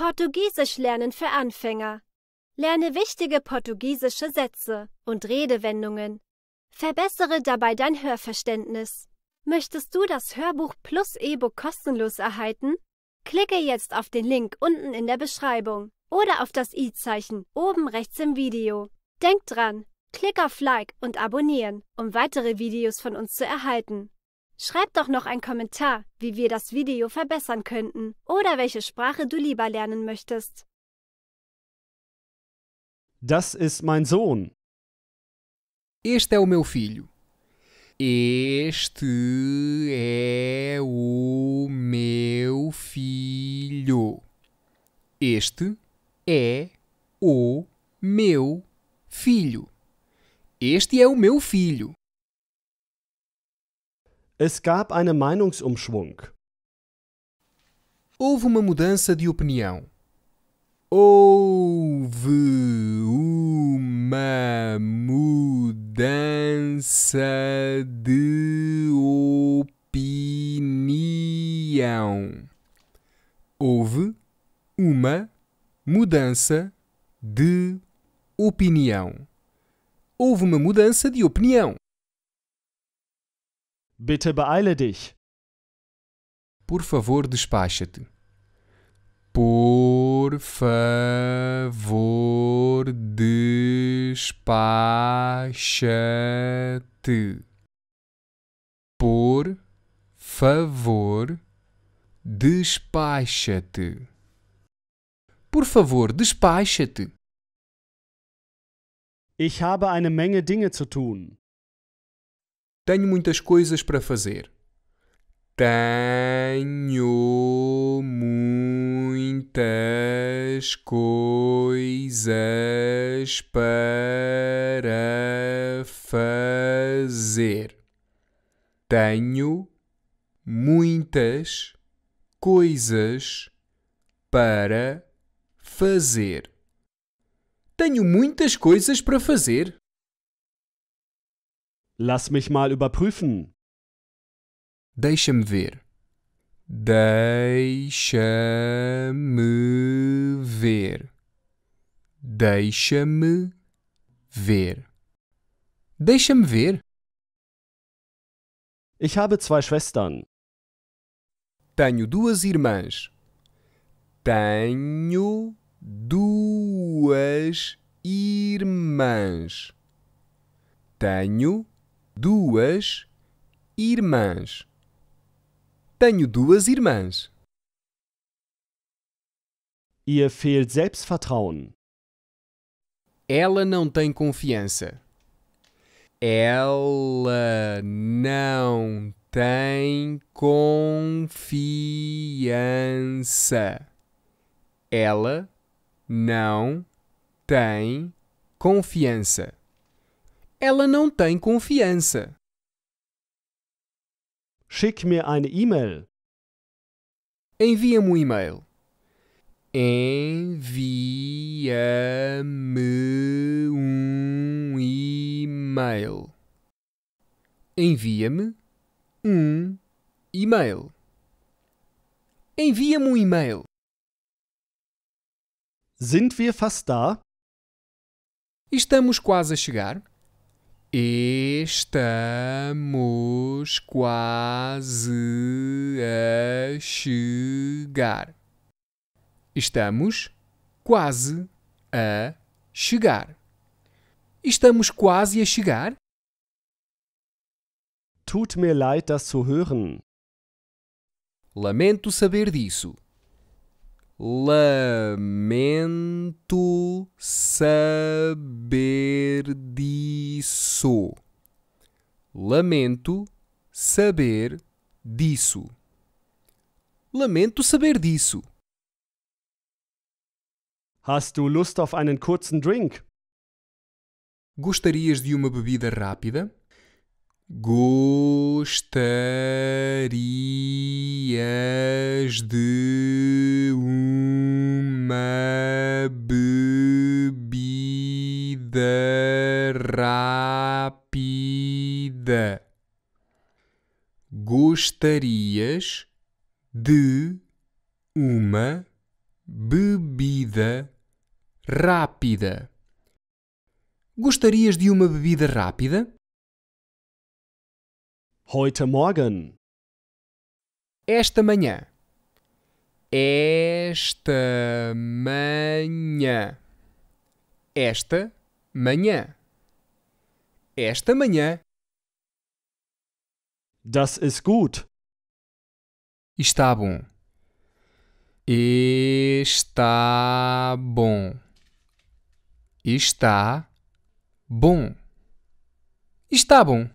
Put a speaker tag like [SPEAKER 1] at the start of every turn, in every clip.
[SPEAKER 1] Portugiesisch lernen für Anfänger. Lerne wichtige portugiesische Sätze und Redewendungen. Verbessere dabei dein Hörverständnis. Möchtest du das Hörbuch plus E-Book kostenlos erhalten? Klicke jetzt auf den Link unten in der Beschreibung oder auf das i-Zeichen oben rechts im Video. Denk dran, klick auf Like und Abonnieren, um weitere Videos von uns zu erhalten. Schreib doch noch einen Kommentar, wie wir das Video verbessern könnten oder welche Sprache du lieber lernen möchtest. Das ist mein Sohn. Este é o meu filho. Este é o meu filho. Este é o meu filho. Este é o meu filho. Es gab einen Meinungsumschwung. Houve uma mudança de opinião. Houve uma mudança de opinião. Houve uma mudança de opinião. Houve uma mudança de opinião. Bitte beeile dich. Por favor, despacha-te. Por favor, despacha-te. Por favor, despacha-te. Por favor, despacha-te. Ich habe eine Menge Dinge zu tun. Tenho muitas coisas para fazer. Tenho muitas coisas para fazer. Tenho muitas coisas para fazer. Tenho muitas coisas para fazer. Lass mich mal überprüfen. Deixa-me ver. Deixa-me ver. Deixa-me ver. deixa ver. Ich habe zwei Schwestern. Tenho duas irmãs. Tenho duas irmãs. Tenho duas irmãs. Tenho duas irmãs. Ihr fehlt Selbstvertrauen. Ela não tem confiança. Ela não tem confiança. Ela não tem confiança. Ela não tem confiança. Schick mir eine E-Mail. Envia-me um e-mail. Envia-me um e-mail. Envia-me um e-mail. Envia-me um e-mail. Sind wir fast da? Estamos quase a chegar. Estamos quase a chegar. Estamos quase a chegar. Estamos quase a chegar. Tut mir leid, das zu hören. Lamento saber disso. Lamento saber disso. Lamento saber disso. Lamento saber disso. Hast du Lust auf einen kurzen Drink? Gostarias de uma bebida rápida? Gostarias de uma bebida rápida? Gostarias de uma bebida rápida? Gostarias de uma bebida rápida? Heute Morgen. Esta manhã. Esta manhã. Esta manhã. Esta manhã. Das ist gut. Está bom. Está bom. Está bom. Está bom.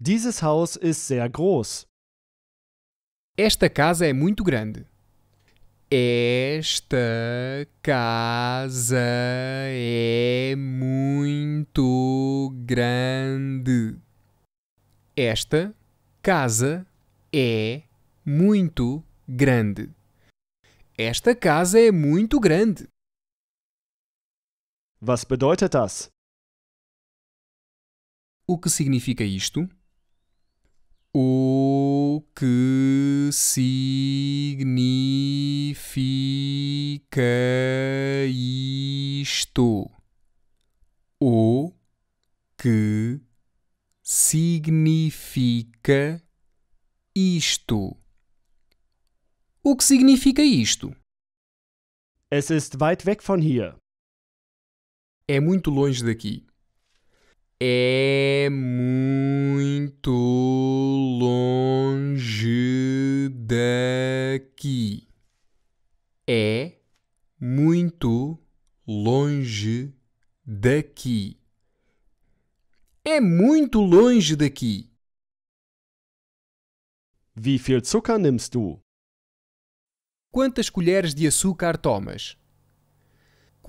[SPEAKER 1] Dieses Haus ist sehr groß. Esta casa é muito grande. Esta casa é muito grande. Esta casa é muito grande. Esta casa é muito grande. Was bedeutet das? O que significa isto? o que significa isto? O que significa isto? O que significa isto? Es ist weit weg von hier. É muito longe daqui é muito longe daqui. É muito longe daqui. É muito longe daqui. Wie viel Zucker nimmst du? Quantas colheres de açúcar tomas?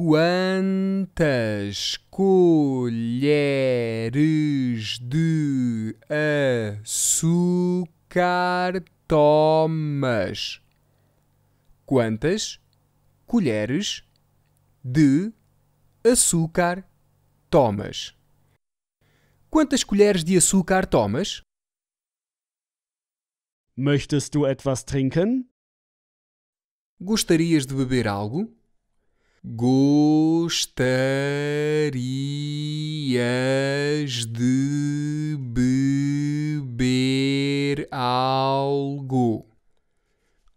[SPEAKER 1] Quantas colheres de açúcar tomas? Quantas colheres de açúcar tomas? Quantas colheres de açúcar tomas? Möchtest du etwas trinken? Gostarias de beber algo? Gostarias de beber algo?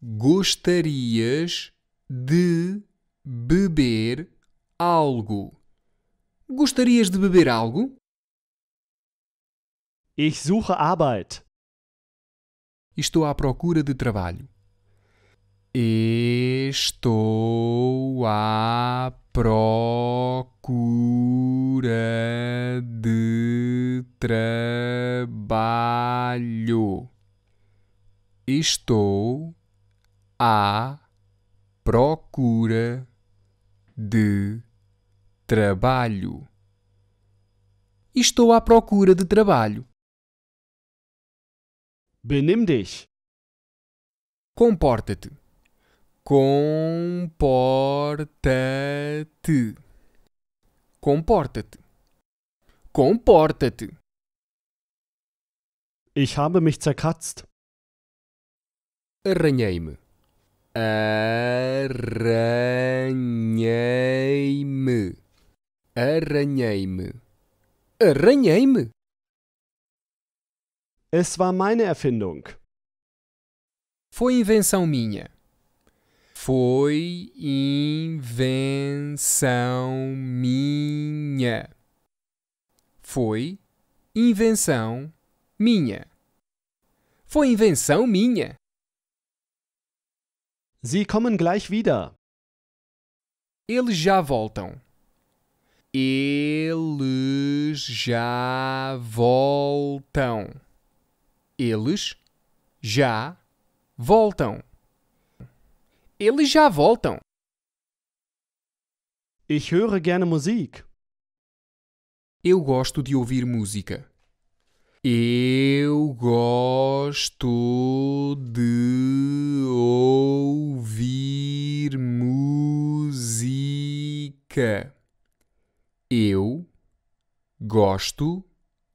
[SPEAKER 1] Gostarias de beber algo? Gostarias de beber algo? Ich suche Arbeit. Estou à procura de trabalho. Estou à procura de trabalho. Estou à procura de trabalho. Estou à procura de trabalho. Benimm Comporta-te. Comporta-te. Comporta-te. Comporta-te. Ich habe mich zerkratzt. Arranhei-me. Arranhei-me. Arranhei-me. Arranhei-me. Es war meine Erfindung. Foi invenção minha foi invenção minha. Foi invenção minha. Foi invenção minha. Sie kommen gleich wieder. Eles já voltam. Eles já voltam. Eles já voltam. Eles já voltam. Ich höre gerne Musik. Eu gosto de ouvir música. Eu gosto de ouvir música. Eu gosto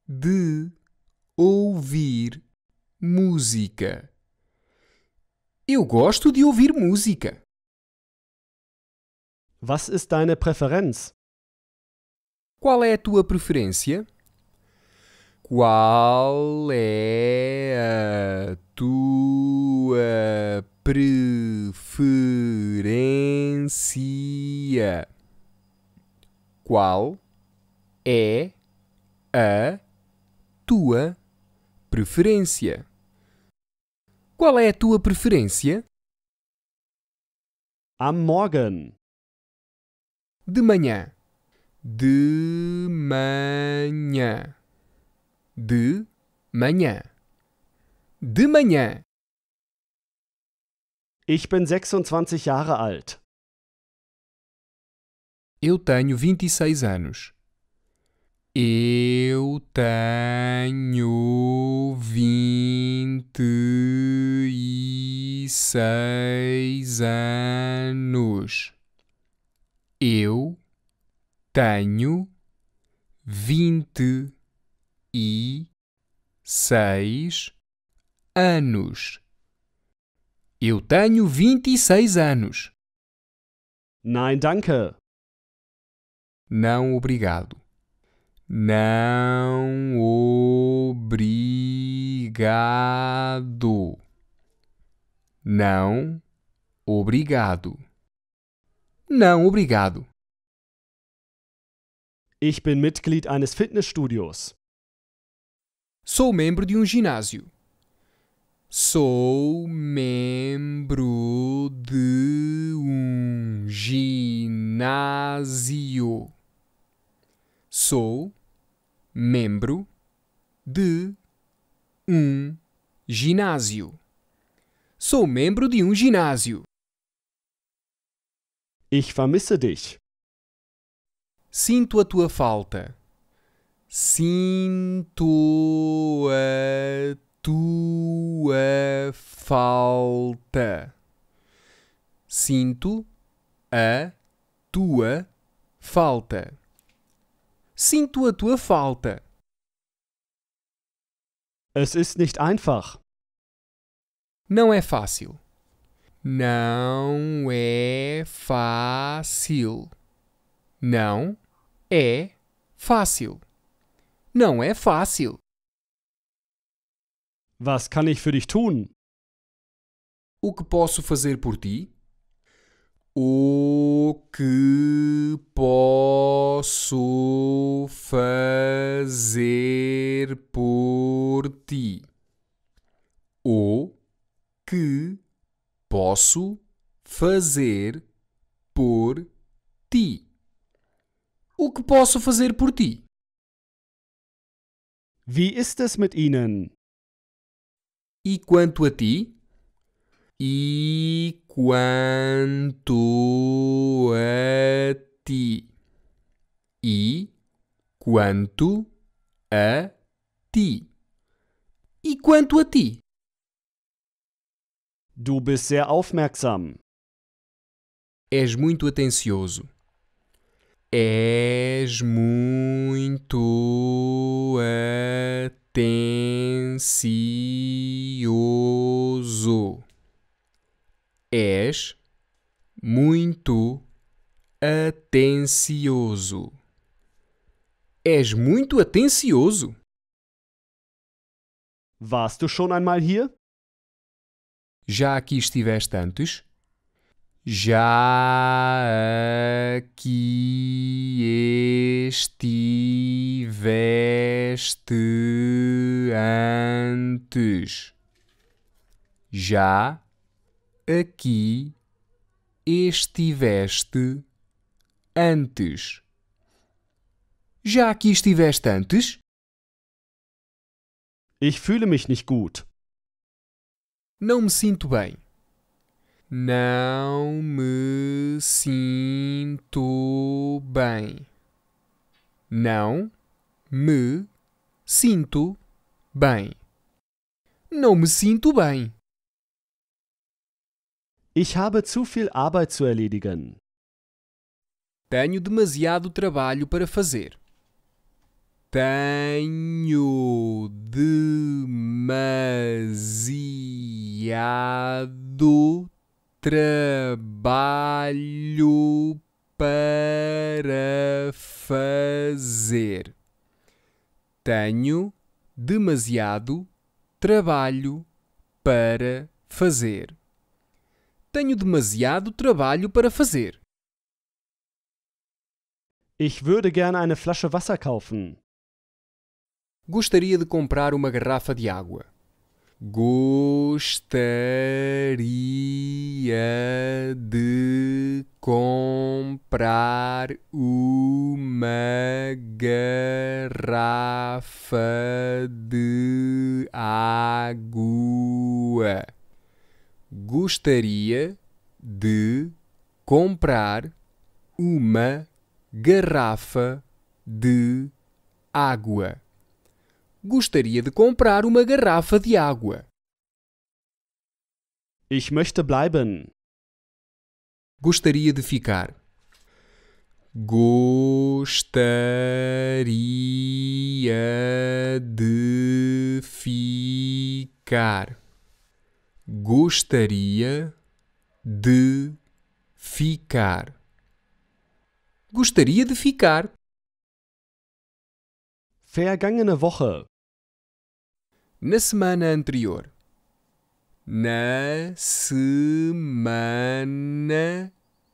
[SPEAKER 1] de ouvir música. Eu gosto de ouvir música. Was ist deine Präferenz? Qual é a tua preferência? Qual é a tua preferência? Qual é a tua preferência? Qual é a tua preferência? Am Morgen. De manhã. De manhã. De manhã. De manhã. Ich bin 26 Jahre alt. Eu tenho 26 anos. Eu tenho vinte e seis anos. Eu tenho vinte e seis anos. Eu tenho vinte e seis anos. Nein, danke. Não, obrigado. Não obrigado. Não obrigado. Não obrigado. Ich bin Mitglied eines Fitnessstudios. Sou membro de um ginásio. Sou membro de um ginásio. Sou membro de um ginásio. Sou membro de um ginásio. Ich vermisse dich. Sinto a tua falta. Sinto a tua falta. Sinto a tua falta. Sinto a tua falta. Es ist nicht einfach. Não é fácil. Não é fácil. Não é fácil. Não é fácil. Was kann ich für dich tun? O que posso fazer por ti? O que posso fazer por ti? O que posso fazer por ti? O que posso fazer por ti? Wie ist es mit Ihnen? E quanto a ti? E quanto a ti. E quanto a ti. E quanto a ti. Du bist sehr aufmerksam. És muito atencioso. És muito atencioso és muito atencioso. És muito atencioso. Warst du schon einmal hier? Já aqui estiveste antes? Já aqui estiveste antes. Já aqui estiveste antes. Já aqui estiveste antes? Ich fühle mich nicht gut. Não me sinto bem. Não me sinto bem. Não me sinto bem. Não me sinto bem. Ich habe zu viel Arbeit zu erledigen. Tenho demasiado trabalho para fazer. Tenho demasiado trabalho para fazer. Tenho demasiado trabalho para fazer tenho demasiado trabalho para fazer. Ich würde gerne eine Flasche Wasser kaufen. Gostaria de comprar uma garrafa de água. Gostaria de comprar uma garrafa de água gostaria de comprar uma garrafa de água. Gostaria de comprar uma garrafa de água. Ich möchte bleiben. Gostaria de ficar. Gostaria de ficar gostaria de ficar. Gostaria de ficar. Vergangene Woche. Na semana anterior. Na semana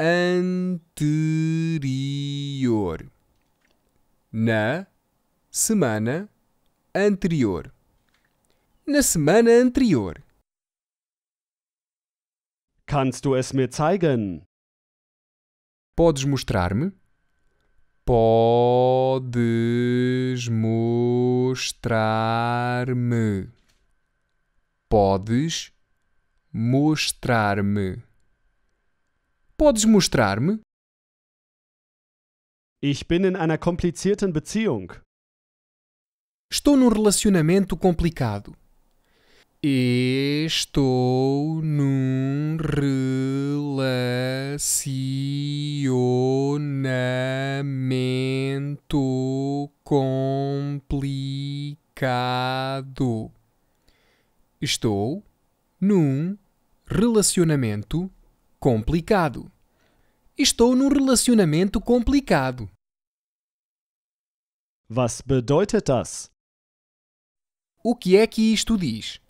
[SPEAKER 1] anterior. Na semana anterior. Na semana anterior. Kannst du es mir zeigen? Podes mostrar-me? Podes mostrar-me. Podes mostrar-me. Podes mostrar-me? Ich bin in einer komplizierten Beziehung. Estou num relacionamento complicado. Estou num relacionamento complicado. Estou num relacionamento complicado. Estou num relacionamento complicado. Was bedeutet das? O que é que isto diz?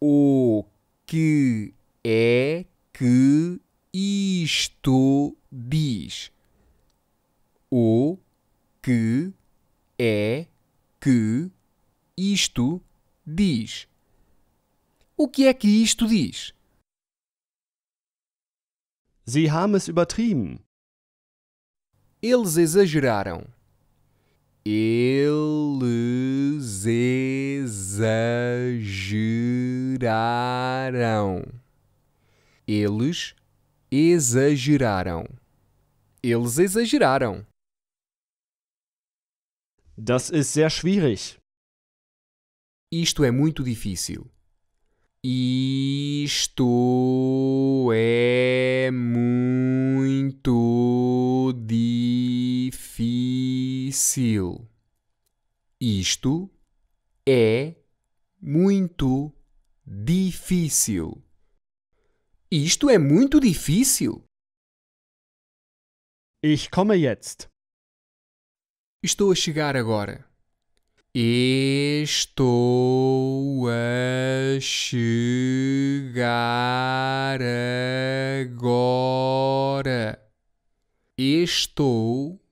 [SPEAKER 1] O que é que isto diz? O que é que isto diz? O que é que isto diz? Sie haben es übertrieben. Eles exageraram. Eles exageraram. Eles exageraram. Eles exageraram. Das ist sehr schwierig. Isto é muito difícil. Isto é muito difícil. Isto é muito difícil. Isto é muito difícil. Ich komme jetzt. Estou a chegar agora. Estou a chegar agora. Estou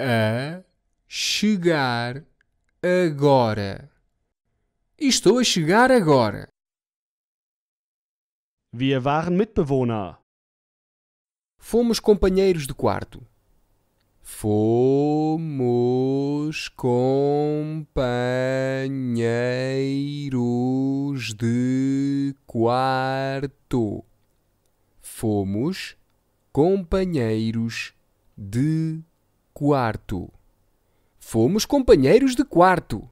[SPEAKER 1] a chegar agora. Estou a chegar agora. Wir waren Mitbewohner. Fomos companheiros de quarto. Fomos companheiros de quarto. Fomos companheiros de quarto. Fomos companheiros de quarto.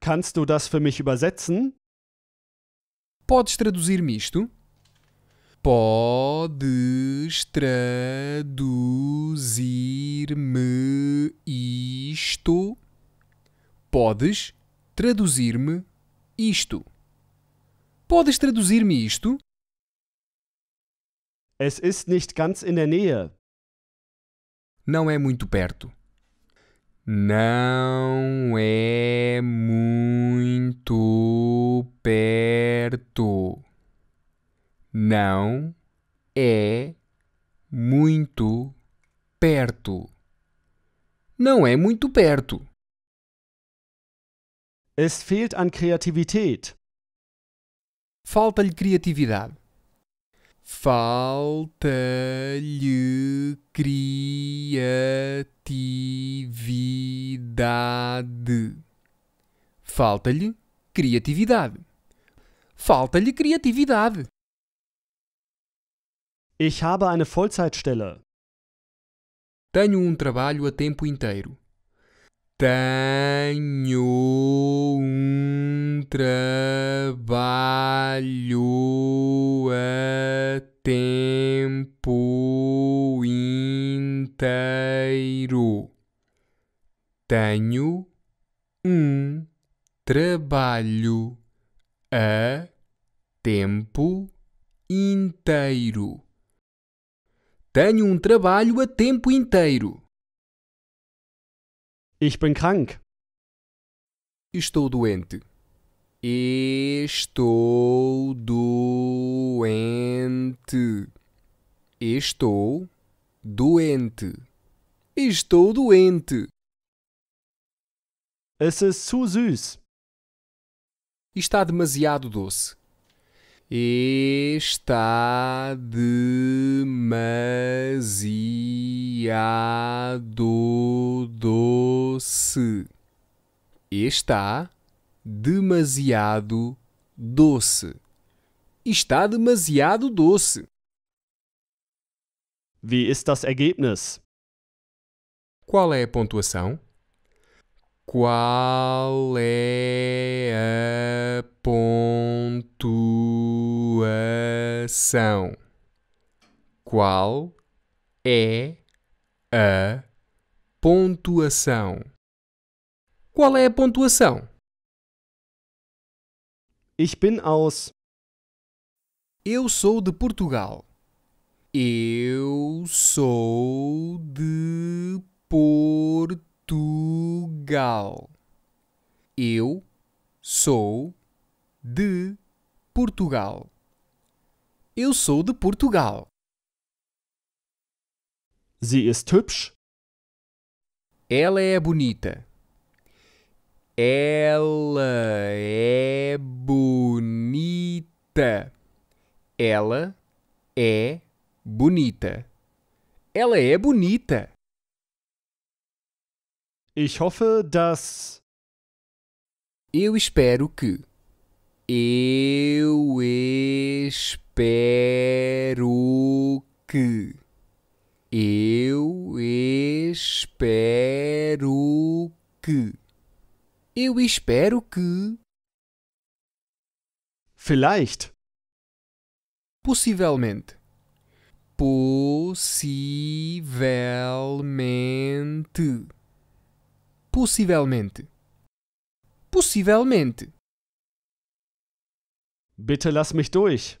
[SPEAKER 1] Kannst du das für mich übersetzen? Podes traduzir-me isto? Podes traduzir-me isto? Podes traduzir-me isto? Podes traduzir-me isto? Es ist nicht ganz in der Nähe. Não é muito perto. Não é muito perto não é muito perto. Não é muito perto. Es fehlt an Kreativität. Falta-lhe criatividade. Falta-lhe criatividade. Falta-lhe criatividade. Falta-lhe criatividade. Ich habe eine Vollzeitstelle. Tenho um trabalho a tempo inteiro. Tenho um trabalho a tempo inteiro. Tenho um trabalho a tempo inteiro. Tenho um trabalho a tempo inteiro. Ich bin krank. Estou doente. Estou doente. Estou doente. Estou doente. Es ist zu süß. Está demasiado doce está demasiado doce. Está demasiado doce. Está demasiado doce. Wie ist das Ergebnis? Qual é a pontuação? Qual é a pontuação? Qual é a pontuação? Qual é a pontuação? Ich bin aus. Eu sou de Portugal. Eu sou de Portugal. Portugal. Eu sou de Portugal. Eu sou de Portugal. Sie ist hübsch. Ela é bonita. Ela é bonita. Ela é bonita. Ela é bonita. Ich hoffe, dass. Eu espero que. Eu espero que. Eu espero que. Eu espero que. Vielleicht. Possivelmente. Possivelmente Possivelmente. Possivelmente. Bitte lass mich durch.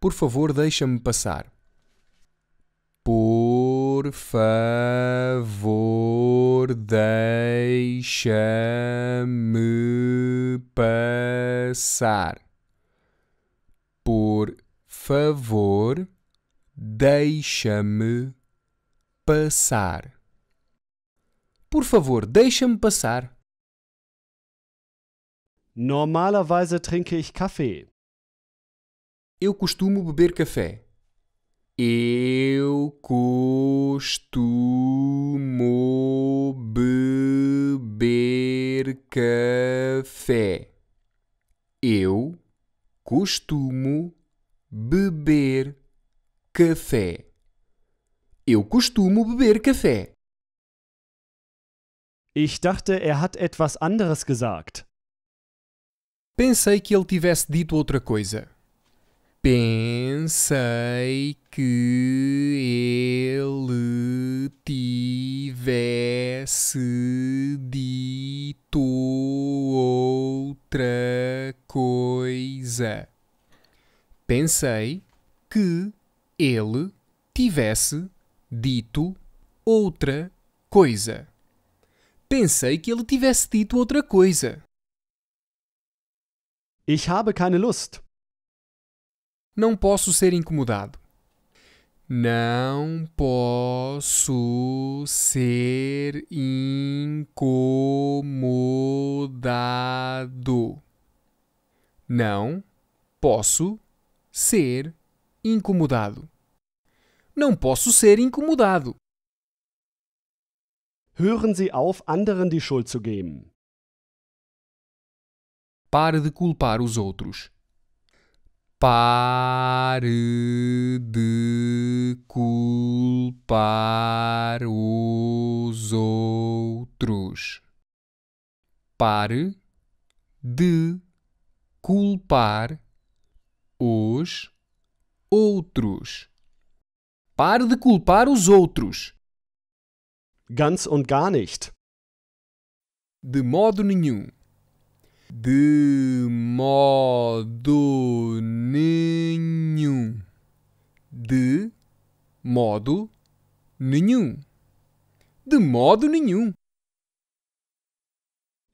[SPEAKER 1] Por favor, deixa-me passar. Por favor, deixa-me passar. Por favor, deixa-me passar. Por favor, deixa-me passar. Normalerweise trinke ich Kaffee. Eu costumo beber café. Eu costumo beber café. Eu costumo beber café. Eu costumo beber café. Ich dachte, er hat etwas anderes gesagt. Pensei que ele tivesse dito outra coisa. Pensei que ele tivesse dito outra coisa. Pensei que ele tivesse dito outra coisa. Pensei que ele tivesse dito outra coisa. Ich habe keine Lust. Não posso ser incomodado. Não posso ser incomodado. Não posso ser incomodado. Não posso ser incomodado. Hören Sie auf, anderen die Schuld zu geben. Pare de culpar os outros. Pare de culpar os outros. Pare de culpar os outros. Pare de culpar os outros. Ganz und gar nicht. De modo nenhum. De modo nenhum. De modo nenhum. De modo nenhum.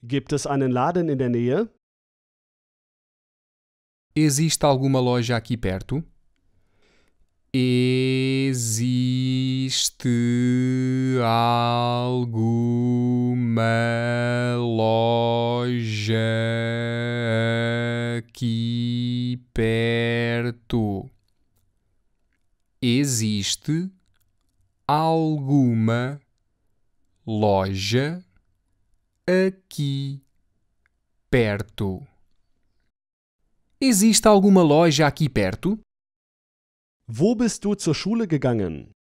[SPEAKER 1] Gibt es einen Laden in der Nähe? Existe alguma loja aqui perto? Existe alguma loja aqui perto? Existe alguma loja aqui perto? Existe alguma loja aqui perto? Wo bist du zur Schule gegangen?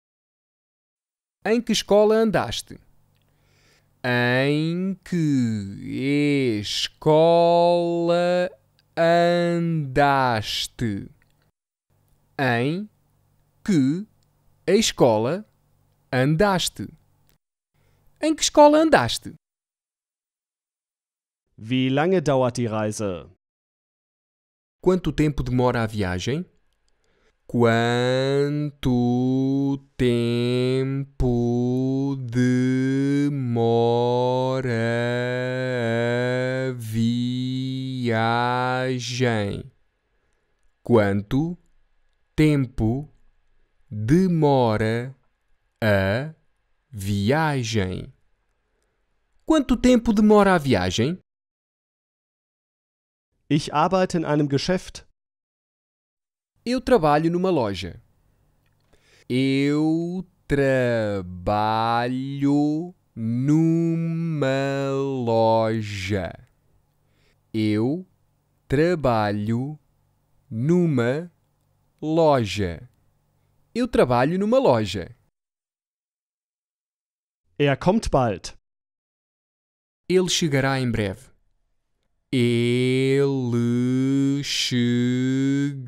[SPEAKER 1] Em que escola andaste? Em que escola andaste? Em que escola andaste? Em que escola andaste? Wie lange dauert die Reise? Quanto tempo demora a viagem? Quanto tempo demora a viagem? Quanto tempo demora a viagem? Quanto tempo demora a viagem? Ich arbeite in einem Geschäft. Eu trabalho numa loja. Eu trabalho numa loja. Eu trabalho numa loja. Eu trabalho numa loja. Er kommt bald. Ele chegará em breve ele chegará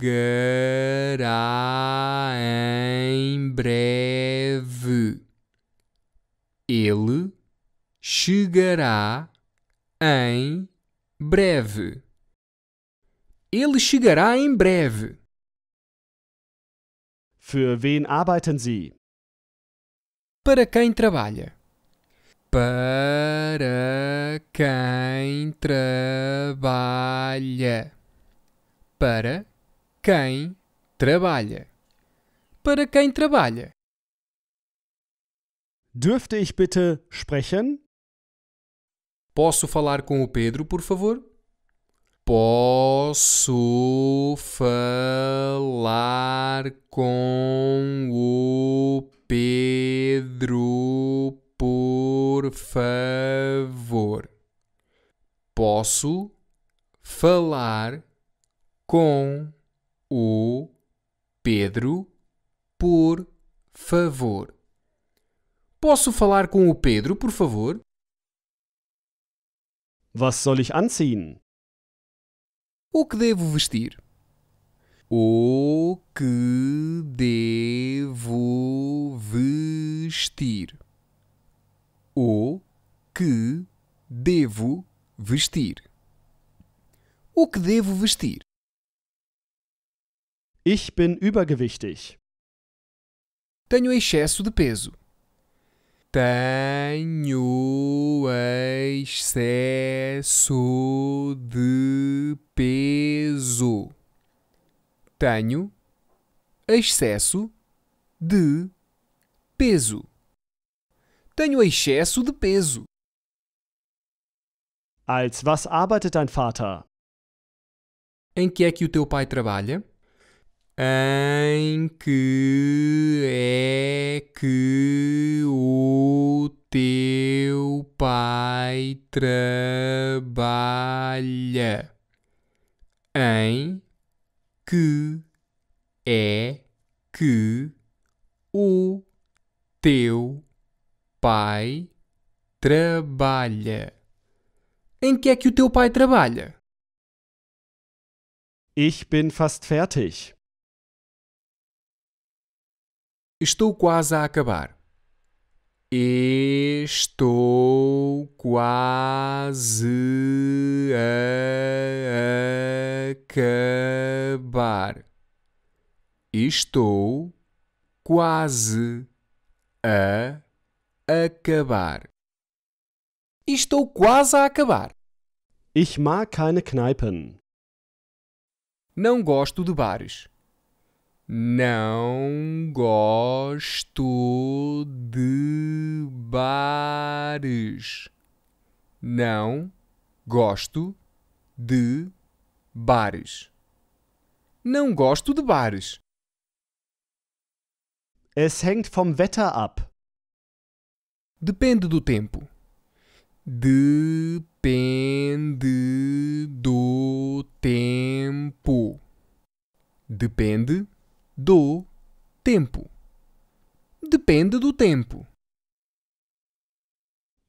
[SPEAKER 1] em breve. Ele chegará em breve. Ele chegará em breve. Für wen arbeiten Sie? Para quem trabalha? para quem trabalha. Para quem trabalha. Para quem trabalha. Dürfte ich bitte sprechen? Posso falar com o Pedro, por favor? Posso falar com o Pedro, por favor. Posso falar com o Pedro, por favor? Posso falar com o Pedro, por favor? Was soll ich anziehen? O que devo vestir? O que devo vestir? o que devo vestir. O que devo vestir? Ich bin übergewichtig. Tenho excesso de peso. Tenho excesso de peso. Tenho excesso de peso. Tenho excesso de peso. Als was arbeitet dein Vater? Em que é que o teu pai trabalha? Em que é que o teu pai trabalha? Em que é que o teu pai trabalha. Em que é que o teu pai trabalha? Ich bin fast fertig. Estou quase a acabar. Estou quase a acabar. Estou quase a acabar. Estou quase a acabar. Ich mag keine Kneipen. Não gosto de bares. Não gosto de bares. Não gosto de bares. Não gosto de bares. Es hängt vom Wetter ab. Depende do tempo. Depende do tempo. Depende do tempo. Depende do tempo.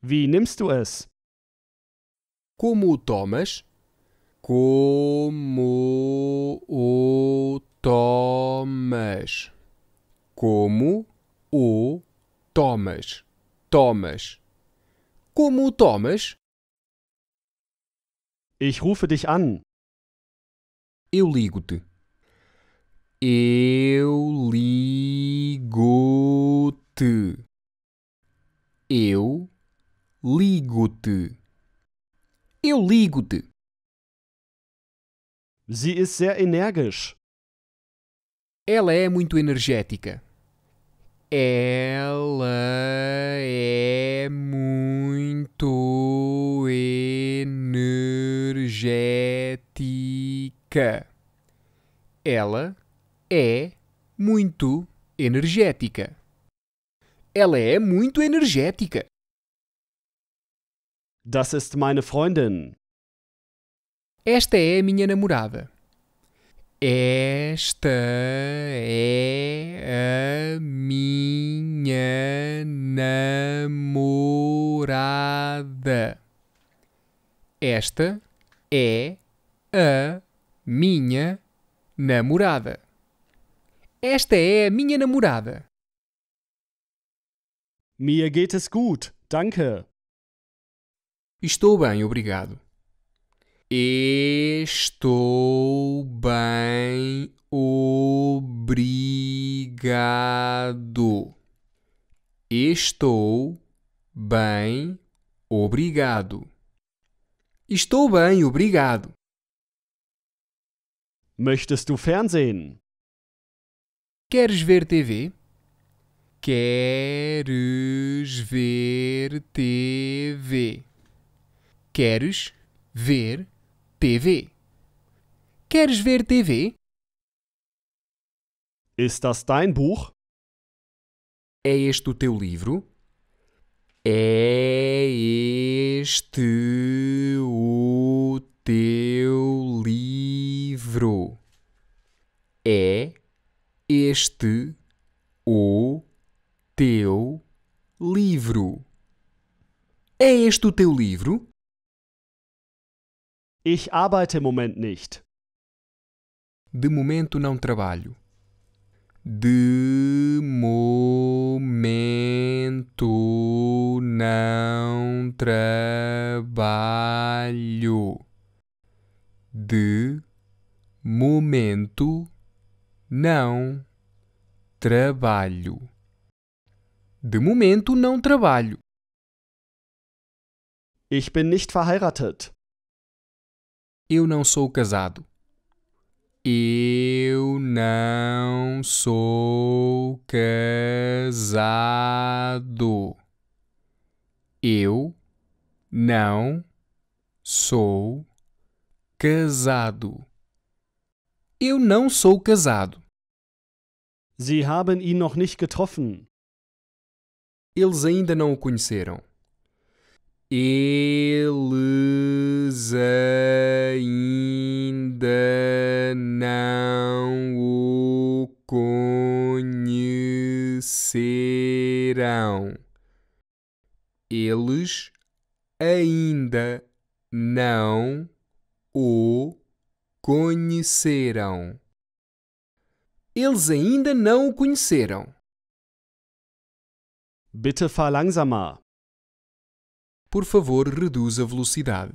[SPEAKER 1] Wie nimmst du es? Como o tomas? Como o tomas? Como o tomas? Thomas. Como o Thomas? Ich rufe dich an. Eu ligo-te. Eu ligo-te. Eu ligo-te. Eu ligo-te. Sie ist sehr energisch. Ela é muito energética. Ela é muito energética. Ela é muito energética. Ela é muito energética. Das ist meine Freundin. Esta é a minha namorada. Esta é a minha namorada. Esta é a minha namorada. Esta é a minha namorada. Mir geht es gut, danke. Estou bem, obrigado. Estou bem, obrigado. Estou bem, obrigado. Estou bem, obrigado. Möchtest du Fernsehen? Queres ver TV? Queres ver TV? Queres ver TV? TV. Queres ver TV? Ist das dein Buch? É este o teu livro? É este o teu livro? É este o teu livro? É este o teu livro? Ich arbeite im Moment nicht. De momento não trabalho. De momento não trabalho. De momento não trabalho. De momento não trabalho. Ich bin nicht verheiratet. Eu não sou casado. Eu não sou casado. Eu não sou casado. Eu não sou casado. Sie haben ihn noch nicht getroffen. Eles ainda não o conheceram. Eles ainda não o conhecerão. Eles ainda não o conheceram. Eles ainda não o conheceram. Bitte fahr langsamer. Por favor, reduz a velocidade.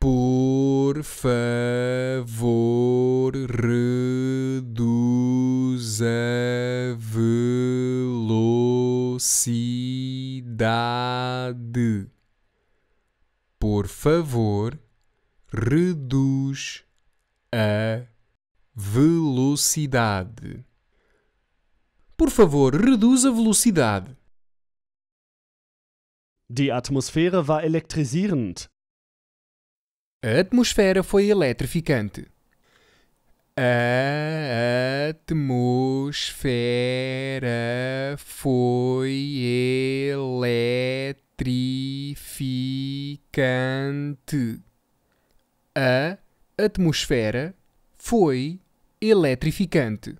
[SPEAKER 1] Por favor, reduz a velocidade. Por favor, reduz a velocidade. Por favor, reduz a velocidade. Die Atmosphäre war elektrisierend. A atmosfera foi eletrificante. A atmosfera foi eletrificante. A atmosfera foi eletrificante.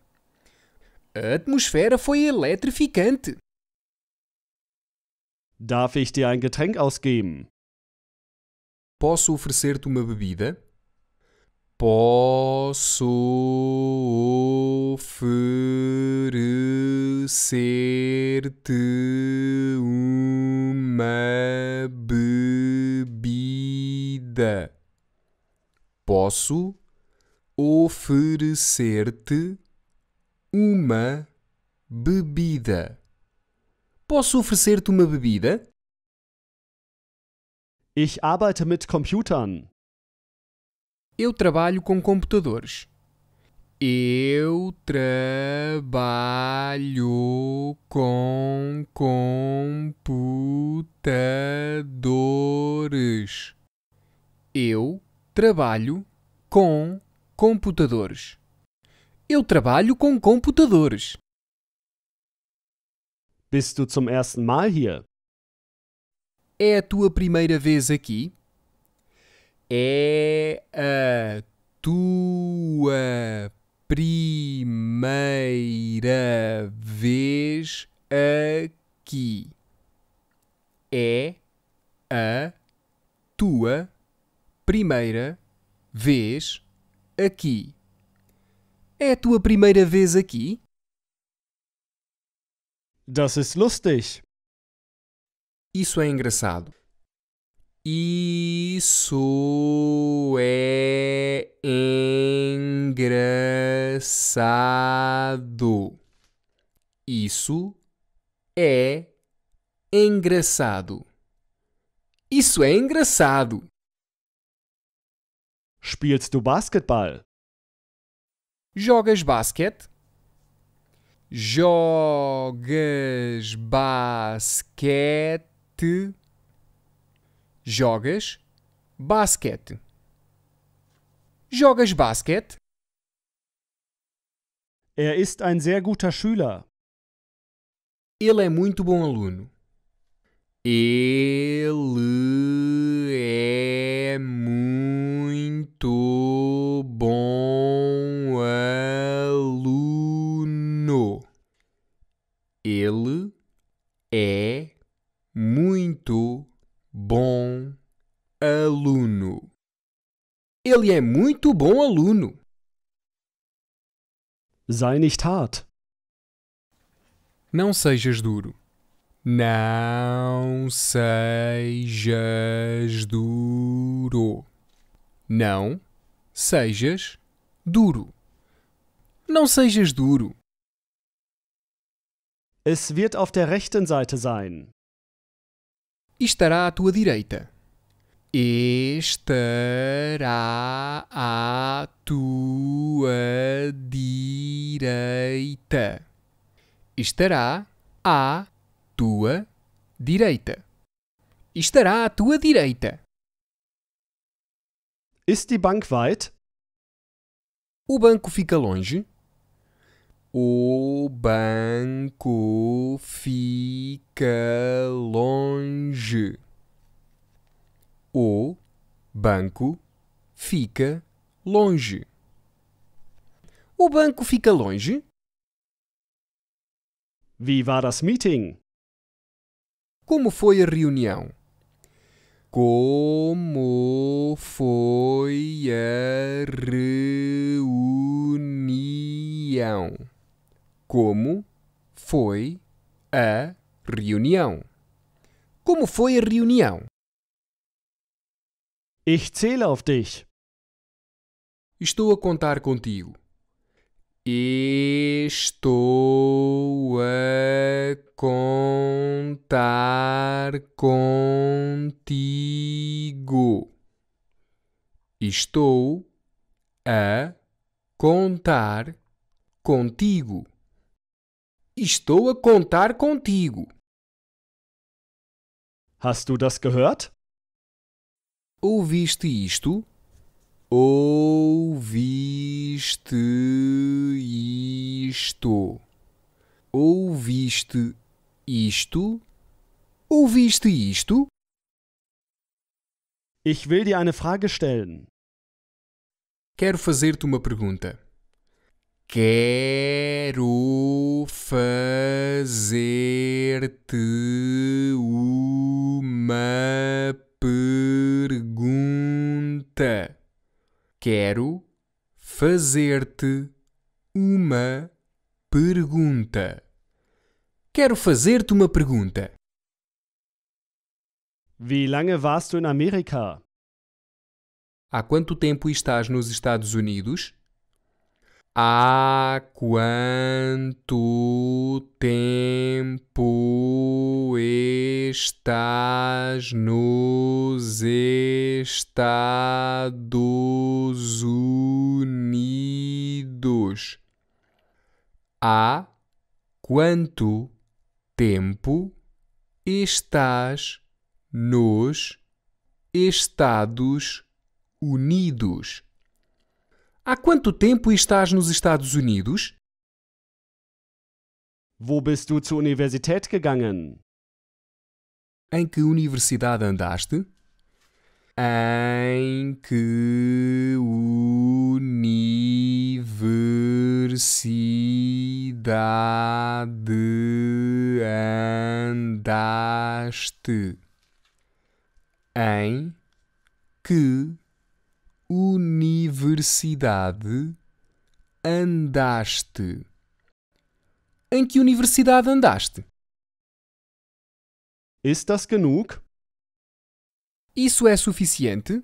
[SPEAKER 1] A atmosfera foi eletrificante. Darf ich dir ein Getränk ausgeben? Posso oferecer-te uma bebida? Posso oferecer-te uma bebida. Posso oferecer-te uma bebida. Posso oferecer-te uma bebida? Ich arbeite mit Computern. Eu trabalho com computadores. Eu trabalho com computadores. Eu trabalho com computadores. Eu trabalho com computadores. Bist du zum ersten Mal hier? É a tua primeira vez aqui? É a tua primeira vez aqui. É a tua primeira vez aqui. É a tua primeira vez aqui? Das ist lustig. Isso é engraçado. Isso é engraçado. Isso é engraçado. Isso é engraçado. Spielst du Basketball? Jogas basquete? Jogas basquete. Jogas basquete. Jogas basquete. Er ist ein sehr guter Schüler. Ele é muito bom aluno. Ele é muito bom aluno. Ele é muito bom aluno. Ele é muito bom aluno. Sei nicht hart. Não sejas duro. Não sejas duro. Não sejas duro. Não sejas duro. Es wird auf der rechten Seite sein. Estará à tua direita. Estará à tua direita. Estará à tua direita. Estará à tua direita. Ist die Bank weit? O banco fica longe? O banco fica longe. O banco fica longe. O banco fica longe? Wie war das Meeting? Como foi a reunião? Como foi a reunião? Como foi a reunião? Como foi a reunião? Ich zähle auf dich. Estou a contar contigo. Estou a contar contigo. Estou a contar contigo. Estou a contar contigo. Hast du das gehört? Ouviste isto? Ouviste isto? Ouviste isto? Ouviste isto? Ich will dir eine Frage stellen. Quero fazer-te uma pergunta. Quero fazer-te uma pergunta. Quero fazer-te uma pergunta. Quero fazer-te uma pergunta. Wie lange warst du in Amerika? Há quanto tempo estás nos Estados Unidos? Há quanto tempo estás nos Estados Unidos? Há quanto tempo estás nos Estados Unidos? Há quanto tempo estás nos Estados Unidos? Wo bist du zur Universität gegangen? Em que universidade andaste? Em que universidade andaste? Em que universidade andaste? Em que universidade andaste? Ist das genug? Isso é suficiente?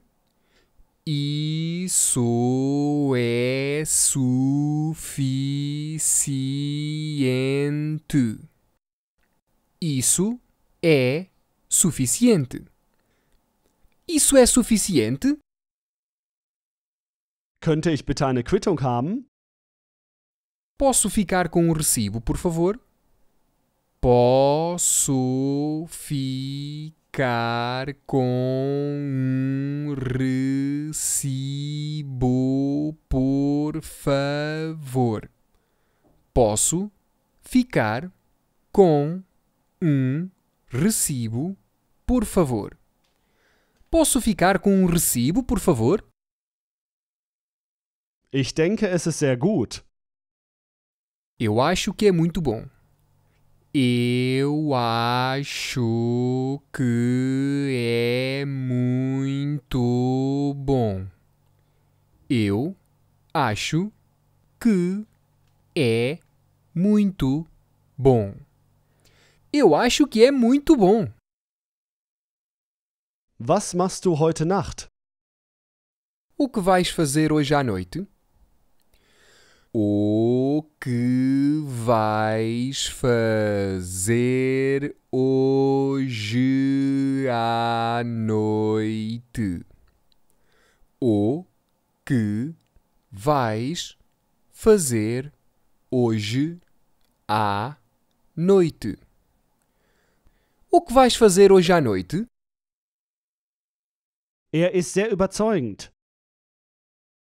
[SPEAKER 1] Isso é suficiente. Isso é suficiente. Isso é suficiente? Könnte ich bitte eine Quittung haben? Posso ficar com um recibo, por favor? Posso ficar com um recibo, por favor? Posso ficar com um recibo, por favor? Posso ficar com um recibo, por favor? Ich denke, es ist sehr gut. Eu acho que é muito bom. Eu acho que é muito bom. Eu acho que é muito bom. Eu acho que é muito bom. Was machst du heute Nacht? O que vais fazer hoje à noite? O que vais fazer hoje à noite? O que vais fazer hoje à noite? O que vais fazer hoje à noite? Er ist sehr überzeugend.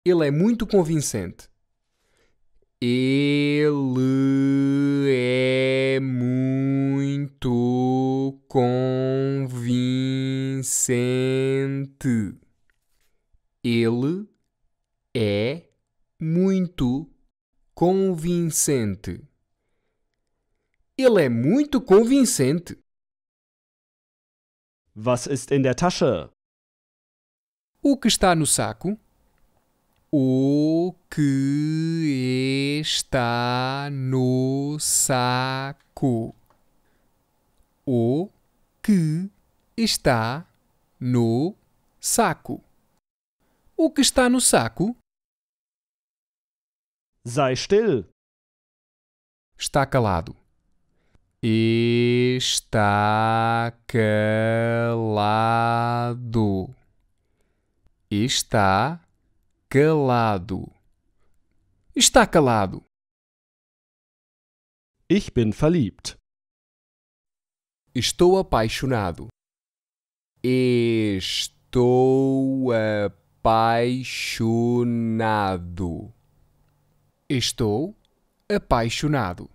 [SPEAKER 1] Ele é muito convincente. Ele é muito convincente. Ele é muito convincente. Ele é muito convincente. Was ist in der Tasche? O que está no saco? O que está no saco? O que está no saco? O que está no saco? Sei still. Está calado. Está calado. Está calado. Está calado. Ich bin verliebt. Estou apaixonado. Estou apaixonado. Estou apaixonado.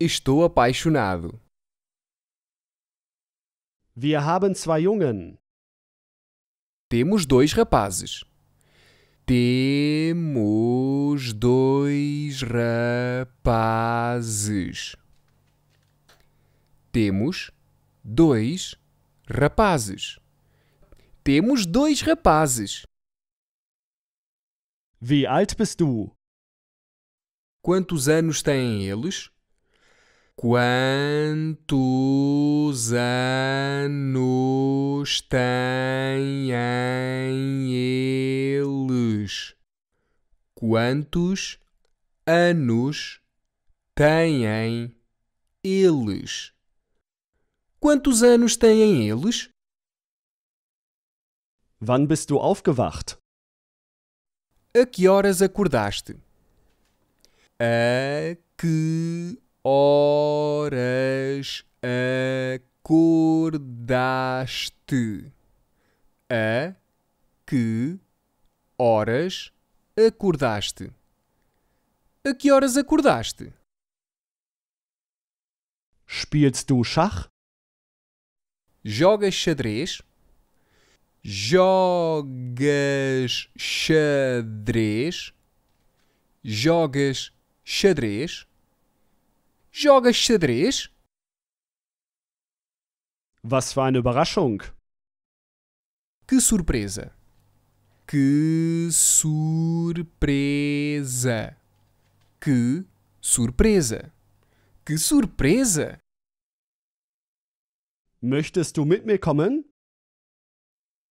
[SPEAKER 1] Estou apaixonado. Wir haben zwei Jungen. Temos dois rapazes. Temos dois rapazes. Temos dois rapazes. Temos dois rapazes. Wie alt bist du? Quantos anos têm eles? Quantos anos têm eles? Quantos anos têm eles? Quantos anos têm eles? Wann bist du aufgewacht? A que horas acordaste? A que horas acordaste? A que horas acordaste? A que horas acordaste? Spielst du Schach? Jogas xadrez? Jogas xadrez? Jogas xadrez? Jogas xadrez? Was für eine Überraschung! Que surpresa! Que surpresa! Que surpresa! Que surpresa! Möchtest du mit mir kommen?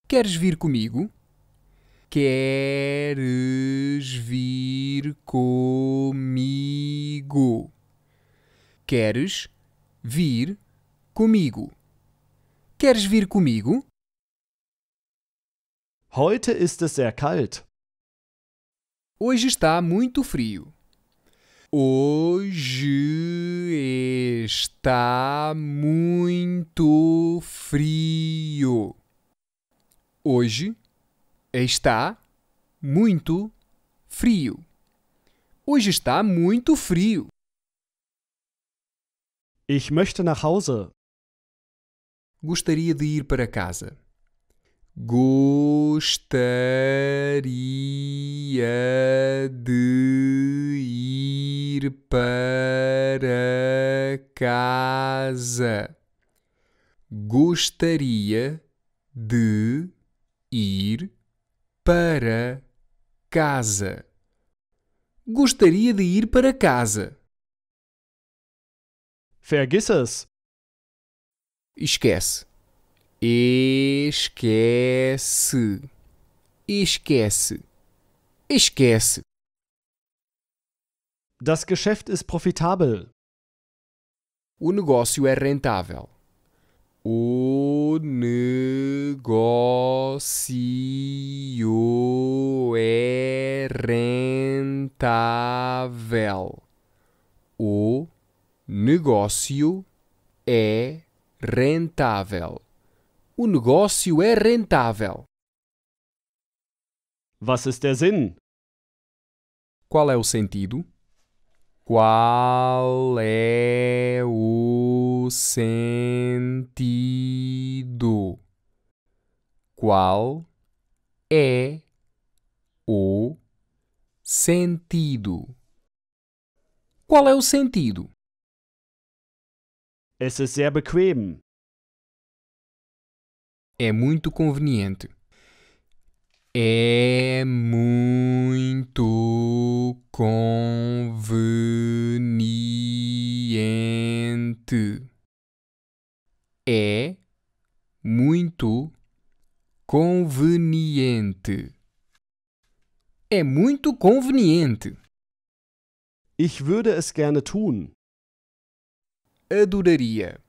[SPEAKER 1] Queres vir comigo? Queres vir comigo? Queres vir comigo? Queres vir comigo? Heute ist es sehr kalt. Hoje está muito frio. Hoje está muito frio. Hoje está muito frio. Hoje está muito frio. Ich möchte nach Hause. Gostaria de ir para casa. Gostaria de ir para casa. Gostaria de ir para casa. Gostaria de ir para casa. Vergiss es. Esquece. Esquece. Esquece. Esquece. Das Geschäft ist profitabel. O negócio é rentável. O negócio é rentável. O negócio é rentável negócio é rentável. O negócio é rentável. Was ist der Sinn? Qual é o sentido? Qual é o sentido? Qual é o sentido? Qual é o sentido? Es ist sehr bequem. É muito conveniente. É muito conveniente. É muito conveniente. É muito conveniente. Ich würde es gerne tun adoraria.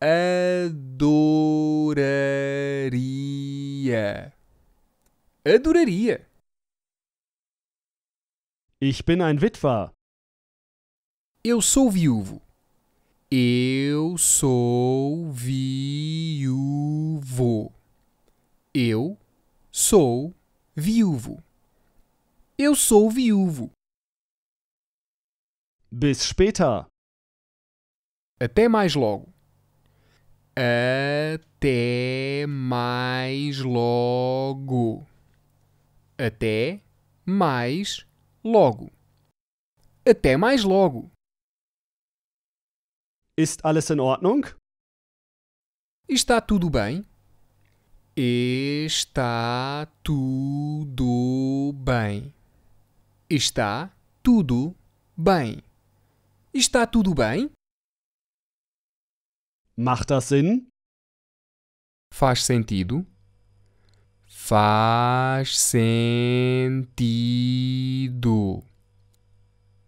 [SPEAKER 1] Adoraria. Adoraria. Ich bin ein Witwer. Eu sou viúvo. Eu sou viúvo. Eu sou viúvo. Eu sou viúvo. Bis später. Até mais logo. Até mais logo. Até mais logo. Até mais logo. Ist alles in Ordnung? Está tudo bem? Está tudo bem. Está tudo bem. Está tudo bem? Macht das Sinn? Faz sentido? Faz sentido.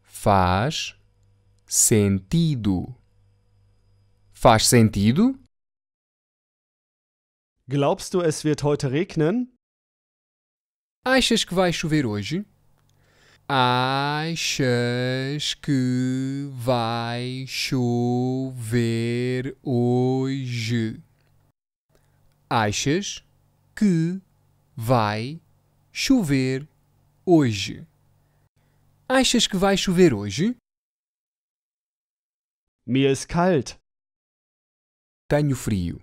[SPEAKER 1] Faz sentido. Faz sentido? Glaubst du, es wird heute regnen? Achas que vai chover hoje? Achas que vai chover hoje? Achas que vai chover hoje? Achas que vai chover hoje? Mir ist kalt. Tenho frio.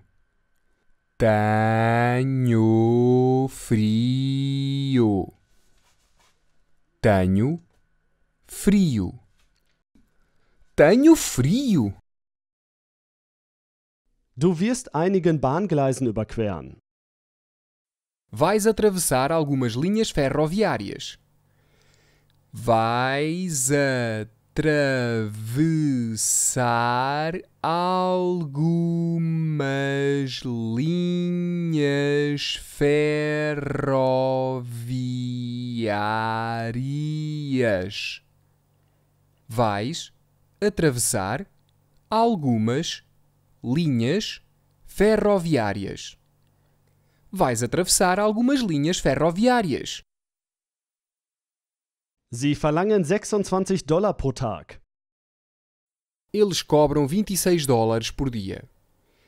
[SPEAKER 1] Tenho frio. Tenho frio. Tenho frio. Du wirst einigen Bahngleisen überqueren. Vais atravessar algumas linhas ferroviárias. Vais a atravessar algumas linhas ferroviárias. Vais atravessar algumas linhas ferroviárias. Vais atravessar algumas linhas ferroviárias. Sie verlangen 26 Dollar pro Tag. Eles cobram 26 dólares por dia.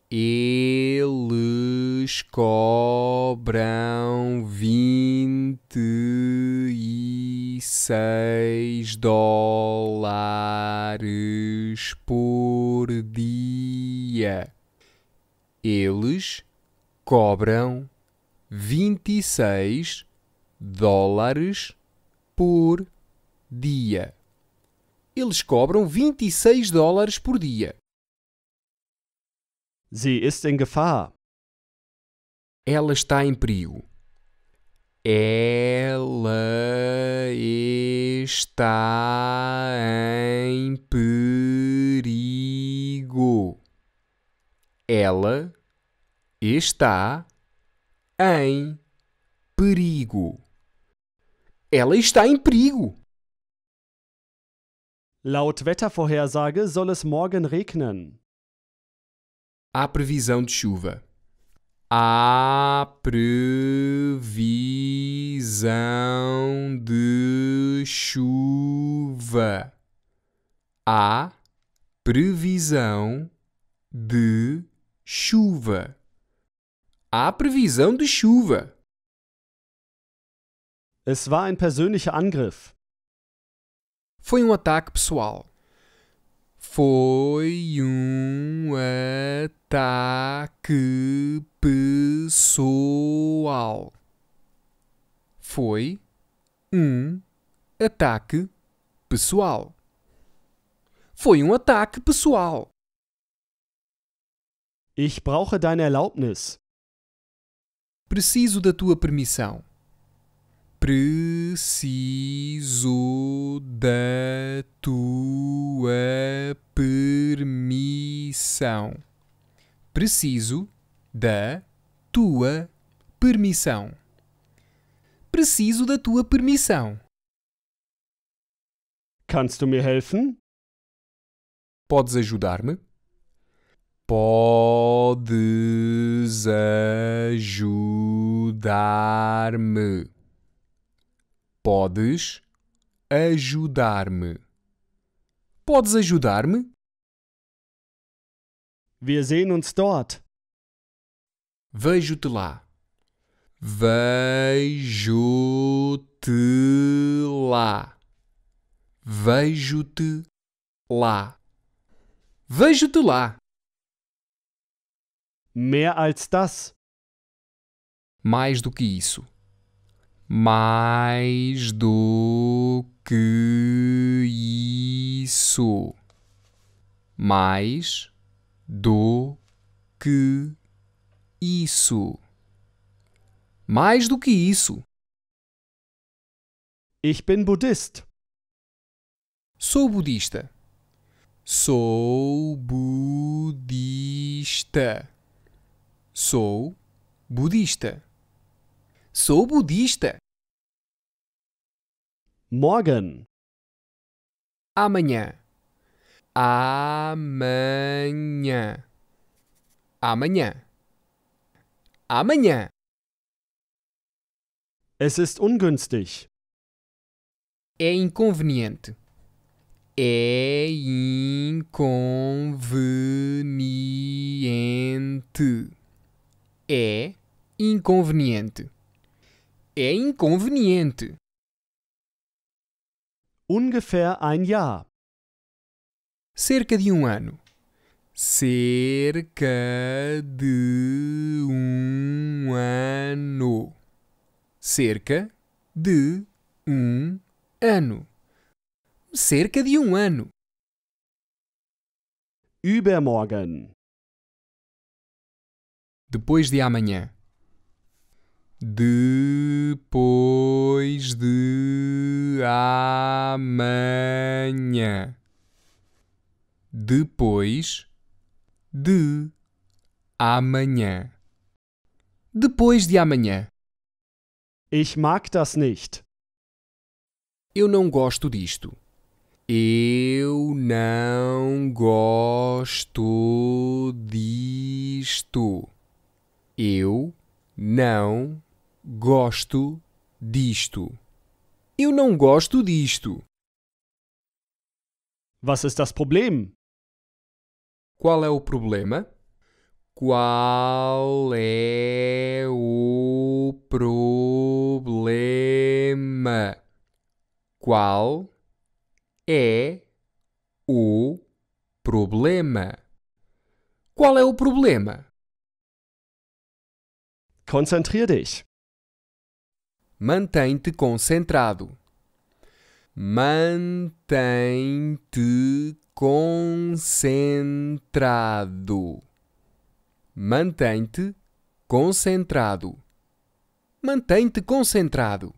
[SPEAKER 1] Eles cobram 26 dólares por dia. Eles cobram 26 dólares por dia. Eles cobram 26 dólares por dia. Sie ist in Gefahr. Ela está em perigo. Ela está em perigo. Ela está em perigo. Ela está em perigo. Laut Wettervorhersage soll es morgen regnen. Há previsão de chuva. Há previsão de chuva. Há previsão de chuva. Há previsão de chuva. Es war ein persönlicher Angriff. Foi um ataque pessoal. Foi um ataque pessoal. Foi um ataque pessoal. Foi um ataque pessoal. Ich brauche deine Erlaubnis. Preciso da tua permissão. Preciso da tua permissão. Preciso da tua permissão. Preciso da tua permissão. Kannst du mir helfen? Podes ajudar-me? Podes ajudar-me. Podes ajudar-me? Podes ajudar-me? Wir sehen uns dort. Vejo-te lá. Vejo-te lá. Vejo-te lá. Vejo-te lá. Mehr als das. Mais do que isso mais do que isso, mais do que isso, mais do que isso. Ich bin Buddhist. Sou budista. Sou budista. Sou budista. Sou budista. Morgan. Amanhã. Amanhã. Amanhã. Amanhã. Es ist ungünstig. É inconveniente. É inconveniente. É inconveniente é inconveniente. Ungefähr ein Jahr. Cerca de um ano. Cerca de um ano. Cerca de um ano. Cerca de um ano. Übermorgen. Depois de amanhã depois de amanhã. Depois de amanhã. Depois de amanhã. Ich mag das nicht. Eu não gosto disto. Eu não gosto disto. Eu não gosto disto. Eu não gosto disto. Was ist das Problem? Qual é o problema? Qual é o problema? Qual é o problema? Qual é o problema? Konzentrier dich. Mantém-te concentrado. Mantém-te concentrado. Mantém-te concentrado. Mantém-te concentrado.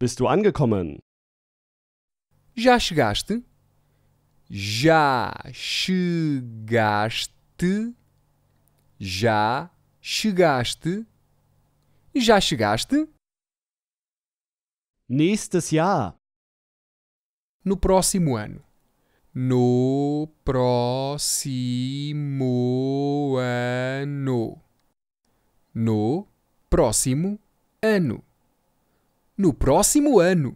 [SPEAKER 1] Bist du angekommen? Já chegaste? Já chegaste? Já chegaste? Já chegaste? Nächstes Jahr. No próximo ano. No próximo ano. No próximo ano. No próximo ano.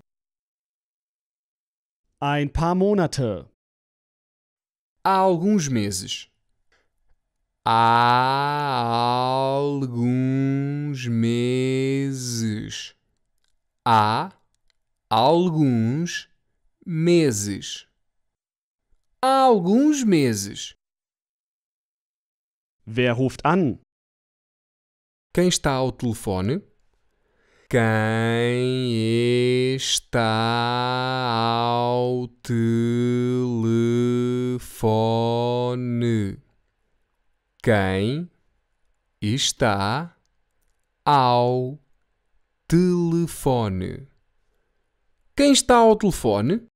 [SPEAKER 1] Ein paar Monate. Há alguns meses. Há alguns meses. Há alguns meses. Há alguns meses. Wer ruft an? Quem está ao telefone? Quem está ao telefone? quem está ao telefone. Quem está ao telefone?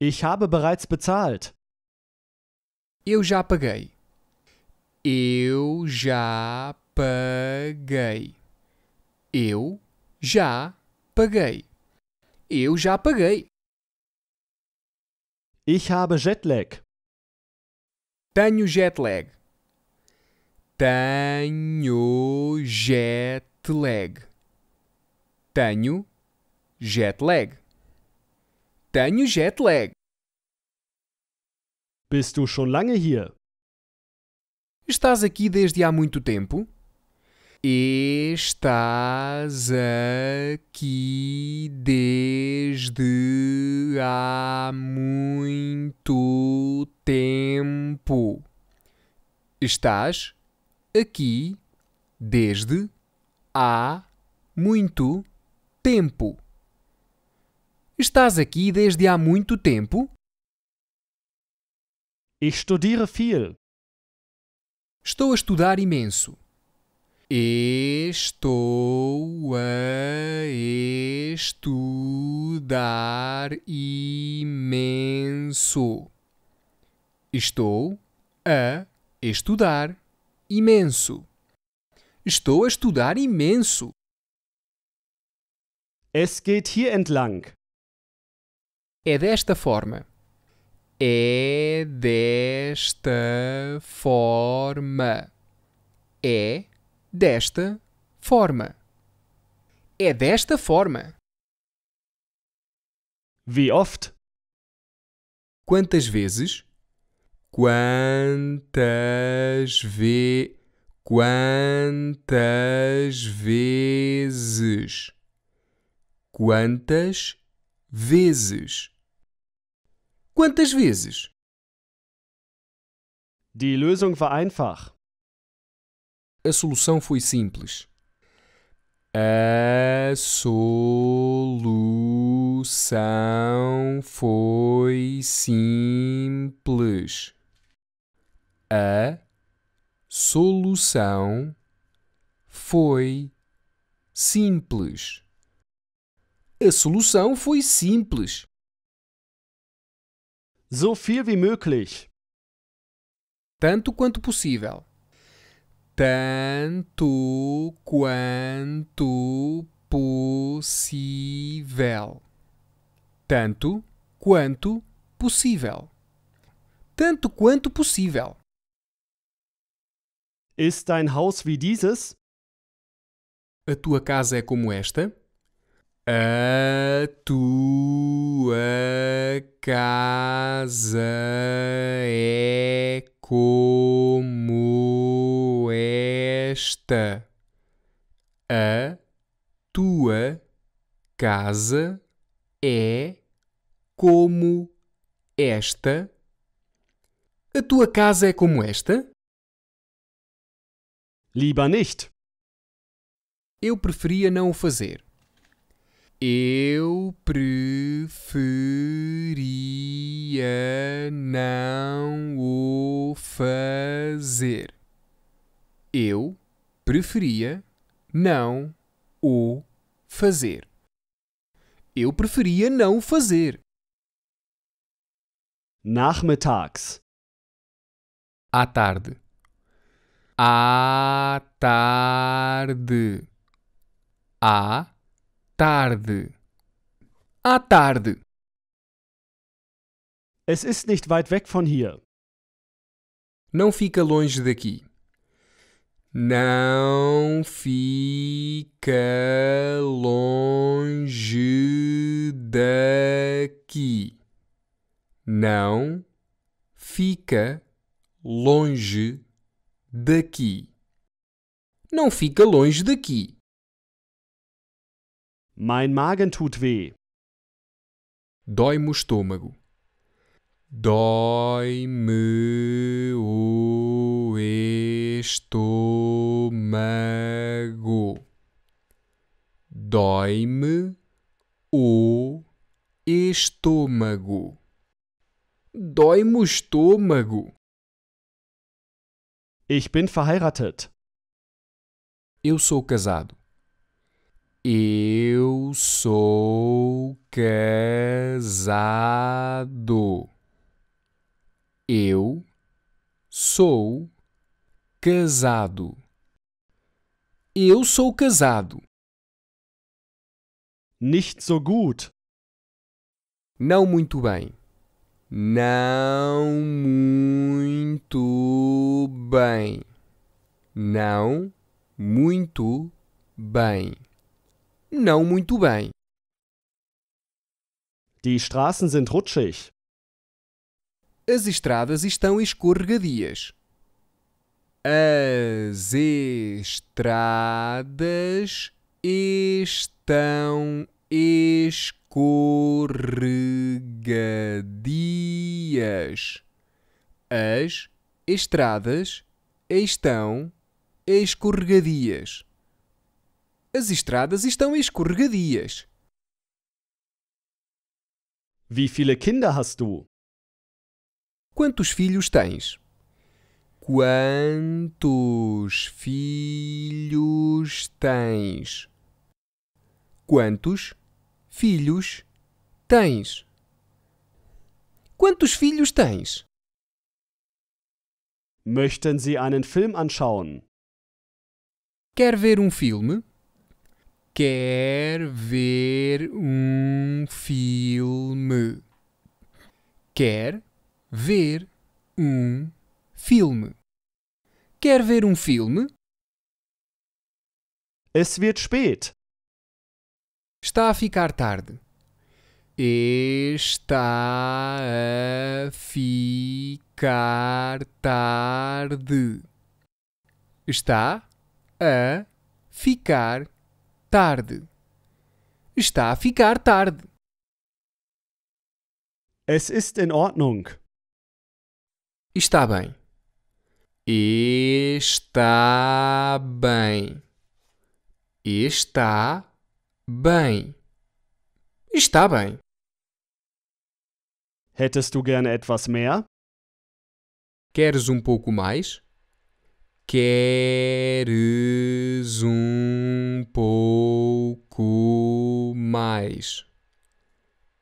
[SPEAKER 1] Ich habe bereits bezahlt. Eu já paguei. Eu já paguei. Eu já paguei. Eu já paguei. Ich habe Jetlag. Tenho jet lag. Tenho jet lag. Tenho jet lag. Tenho jet lag. Bist du schon lange hier? Estás aqui desde há muito tempo? Estás aqui desde há muito tempo. Estás aqui desde há muito tempo. Estás aqui desde há muito tempo? Ich studiere viel. Estou a estudar imenso. Estou a estudar imenso. Estou a estudar imenso. Estou a estudar imenso. Es geht hier entlang. É desta forma. É desta forma. É desta forma. É desta forma. Wie oft? Quantas vezes? Quantas ve quantas vezes? Quantas vezes? Quantas vezes? Die Lösung vereinfach. A solução foi simples. A solução foi simples. A solução foi simples. A solução foi simples. So viel wie möglich. Tanto quanto possível tanto quanto possível. Tanto quanto possível. Tanto quanto possível. Ist dein Haus wie dieses? A tua casa é como esta? A tua casa é como está a tua casa é como esta? A tua casa é como esta? Lieber nicht. Eu preferia não o fazer. Eu preferia não o fazer. Eu preferia não o fazer. Eu preferia não fazer. Nachmittags. À tarde. À tarde. À tarde. À tarde. Es ist nicht weit weg von hier. Não fica longe daqui não fica longe daqui. Não fica longe daqui. Não fica longe daqui. Mein Magen tut weh. Dói-me o estômago. Dói-me o estômago. Dói-me o estômago. Dói-me o estômago. Ich bin verheiratet. Eu sou casado. Eu sou casado. Eu sou casado. Eu sou casado. Nicht so gut. Não muito bem. Não muito bem. Não muito bem. Não muito bem. Die Straßen sind rutschig. As estradas estão escorregadias. As estradas estão escorregadias. As estradas estão escorregadias. As estradas estão escorregadias. Wie viele Kinder hast du? Quantos filhos tens? Quantos filhos tens? Quantos filhos tens? Quantos filhos tens? Möchten Sie einen Film anschauen? Quer ver um filme? Quer ver um filme? Quer ver um filme. Quer ver um filme? Es wird spät. Está a ficar tarde. Está a ficar tarde. Está a ficar tarde. Está a ficar tarde. Es ist in Ordnung. Está bem. Está bem. Está bem. Está bem. Hättest du gerne etwas mehr? Queres um pouco mais? Queres um pouco mais?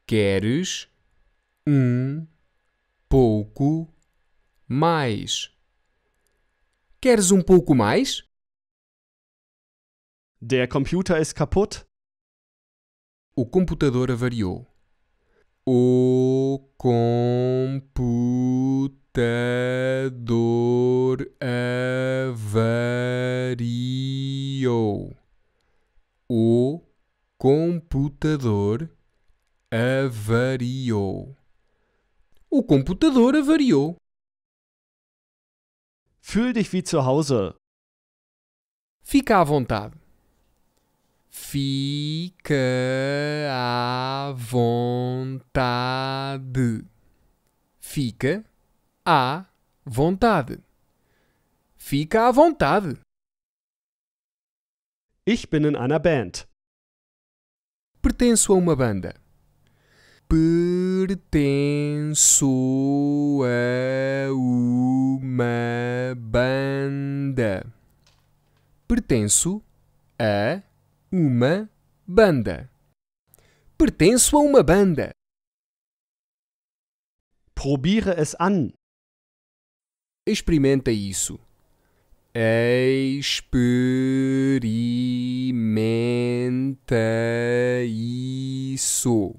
[SPEAKER 1] Queres um pouco mais? mais. Queres um pouco mais? Der Computer ist kaputt. O computador avariou. O computador avariou. O computador avariou. O computador avariou. Fühl dich wie zu Hause. Fica à vontade. Fique à vontade. Fica à vontade. Fica à vontade. Ich bin in einer Band. Pertenço a uma banda. pertenço a uma banda. Pertenço a uma banda. Pertenço a uma banda. Probiere es an. Experimenta isso. Experimenta isso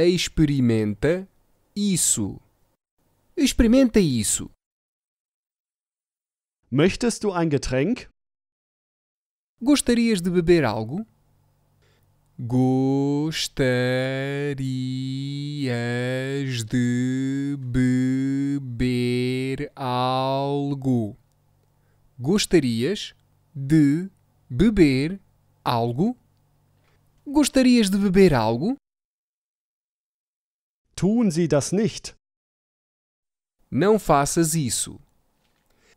[SPEAKER 1] experimenta isso. Experimenta isso. Möchtest du ein Getränk? Gostarias de beber algo? Gostarias de beber algo? Gostarias de beber algo? Gostarias de beber algo? Tun Sie das nicht. Não faças isso.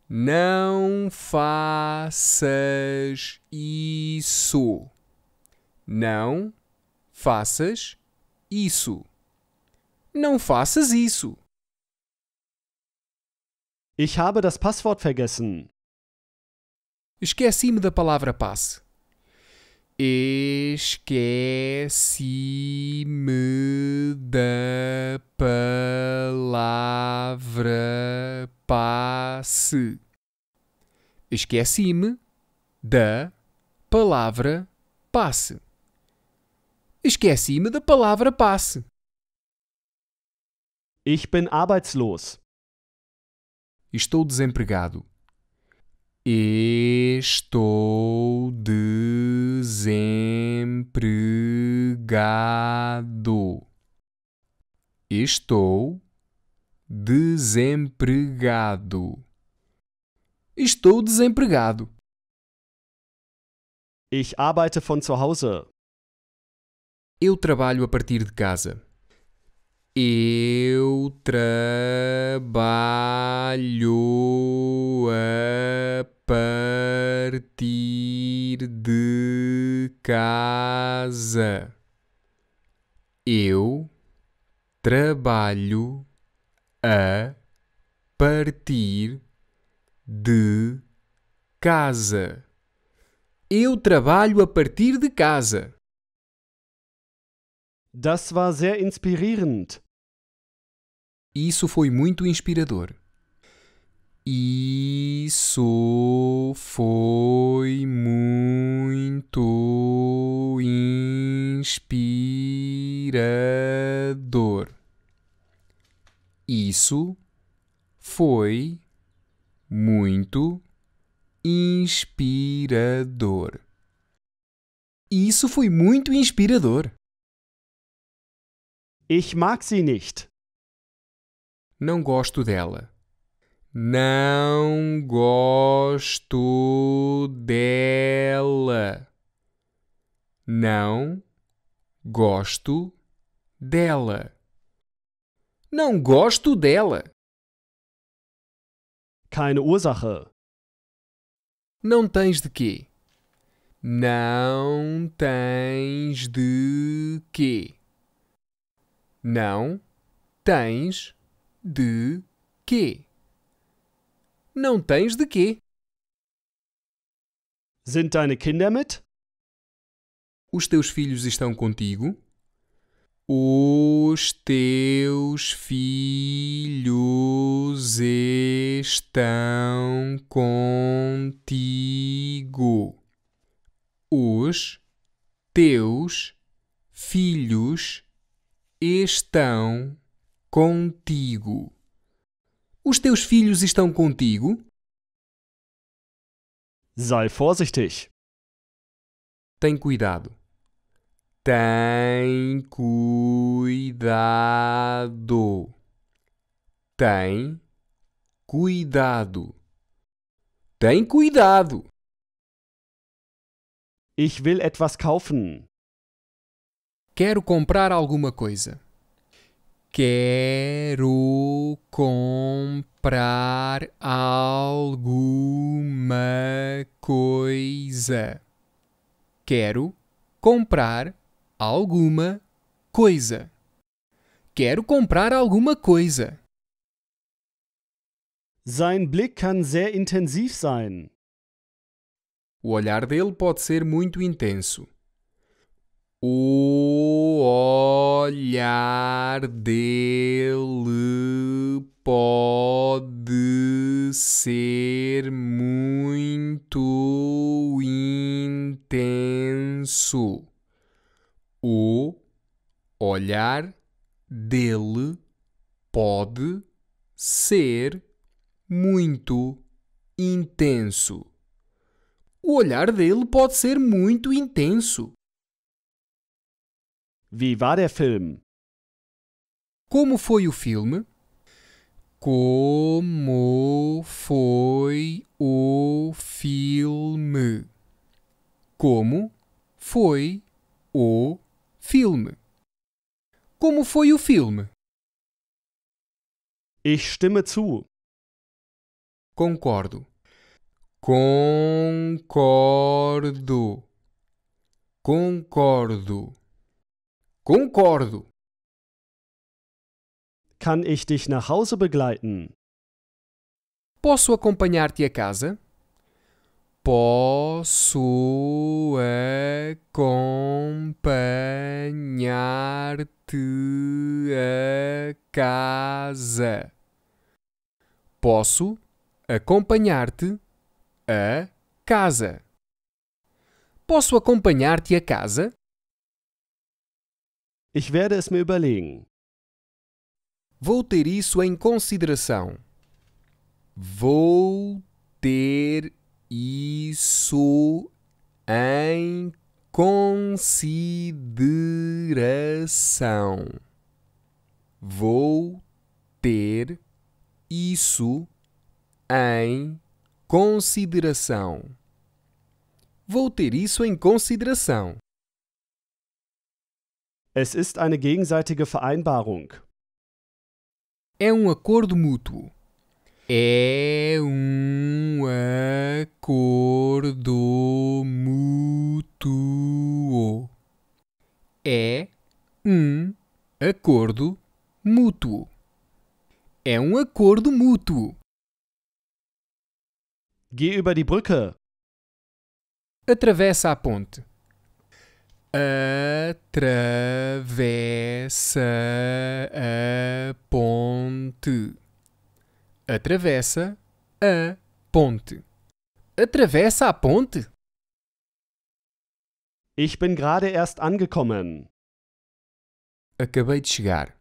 [SPEAKER 1] Não faças isso. Não faças isso. Não faças isso. Ich habe das Passwort vergessen. Esqueci-me da palavra passe. Esqueci-me da palavra passe. Esqueci-me da palavra passe. Esqueci-me da palavra passe. Ich bin arbeitslos. Estou desempregado. Estou desempregado. Estou desempregado. Estou desempregado. Ich arbeite von zu Hause. Eu trabalho a partir de casa. Eu trabalho a partir de casa. Eu trabalho a partir de casa. Eu trabalho a partir de casa. Das war sehr inspirierend. Isso foi muito inspirador. Isso foi muito inspirador. Isso foi muito inspirador. Isso foi muito inspirador. Ich mag sie nicht. Não gosto dela. Não gosto dela. Não gosto dela. Não gosto dela. Keine Ursache. Não tens de quê? Não tens de quê? Não tens de quê? Não tens de quê? Sind deine Kinder mit? Os teus filhos estão contigo? Os teus filhos estão contigo. Os teus filhos estão contigo. Os teus filhos estão contigo? Sei vorsichtig. Tem cuidado. Tem cuidado. Tem cuidado. Tem cuidado. Ich will etwas kaufen. Quero comprar alguma coisa. Quero comprar alguma coisa. Quero comprar alguma coisa. Quero comprar alguma coisa. Sein Blick kann sehr intensiv sein. O olhar dele pode ser muito intenso. O olhar dele pode ser muito intenso. O olhar dele pode ser muito intenso. O olhar dele pode ser muito intenso. Wie war der Film? Como foi o filme? Como foi o filme? Como foi o filme? Como foi o filme? Ich stimme zu. Concordo. Concordo. Concordo. Concordo. Kann ich dich nach Hause begleiten? Posso acompanhar-te a casa? Posso acompanhar-te a casa. Posso acompanhar-te a casa. Posso acompanhar-te a casa? Ich werde es mir überlegen. Vou ter isso em consideração. Vou ter isso em consideração. Vou ter isso em consideração. Vou ter isso em consideração. Es ist eine gegenseitige Vereinbarung. É um acordo mútuo. É um acordo mútuo. É um acordo mútuo. É um acordo mútuo. Geh über die Brücke. Atravessa a ponte atravessa a ponte. Atravessa a ponte. Atravessa a ponte? Ich bin gerade erst angekommen. Acabei de chegar.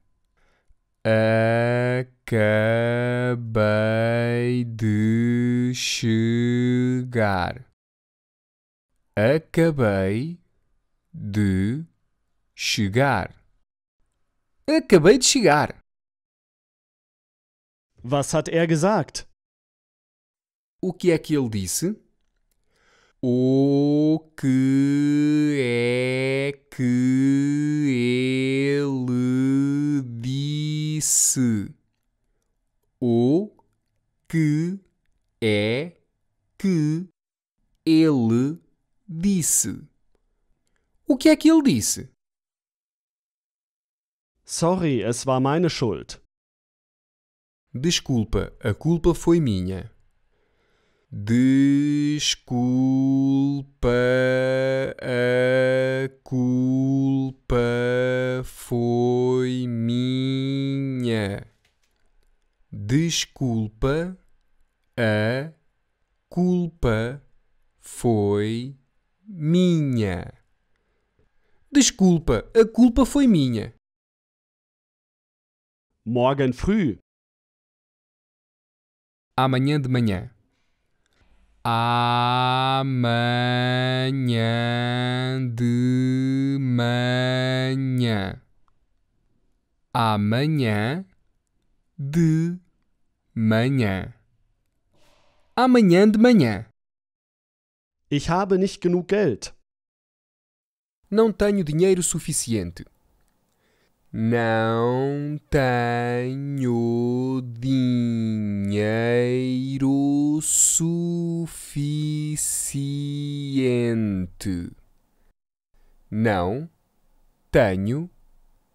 [SPEAKER 1] Acabei de chegar. Acabei de chegar. Acabei de chegar. Was hat er gesagt? O que é que ele disse? O que é que ele disse? O que é que ele disse? O que é que ele disse? Sorry, es war meine Schuld. Desculpa, a culpa foi minha. Desculpa, a culpa foi minha. Desculpa, a culpa foi minha. Desculpa, a culpa foi minha. Morgen früh. Amanhã de manhã. Amanhã de manhã. Amanhã de manhã. Amanhã de manhã. Ich habe nicht genug Geld. Não tenho dinheiro suficiente. Não tenho dinheiro suficiente. Não tenho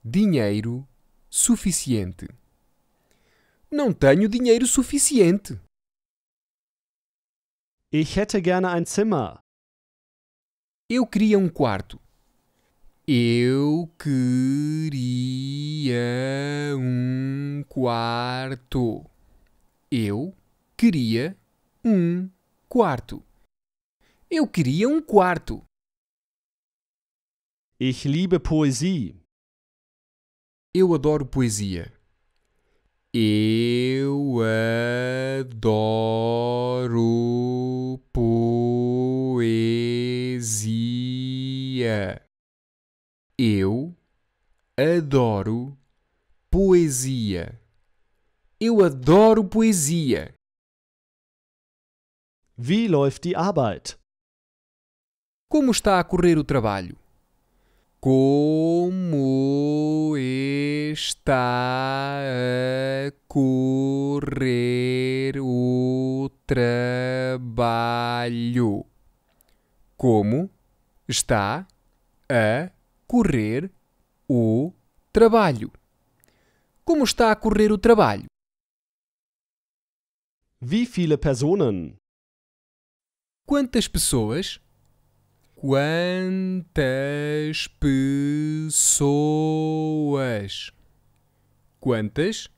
[SPEAKER 1] dinheiro suficiente. Não tenho dinheiro suficiente. Ich hätte gerne ein Zimmer. Eu queria um quarto. Eu queria um quarto. Eu queria um quarto. Eu queria um quarto. Ich liebe Poesie. Eu adoro poesia. Eu adoro poesia adoro poesia. Eu adoro poesia. Wie läuft die Arbeit? Como está a correr o trabalho? Como está a correr o trabalho? Como está a correr o trabalho. Como está a correr o trabalho? Wie viele Personen? Quantas pessoas? Quantas pessoas? Quantas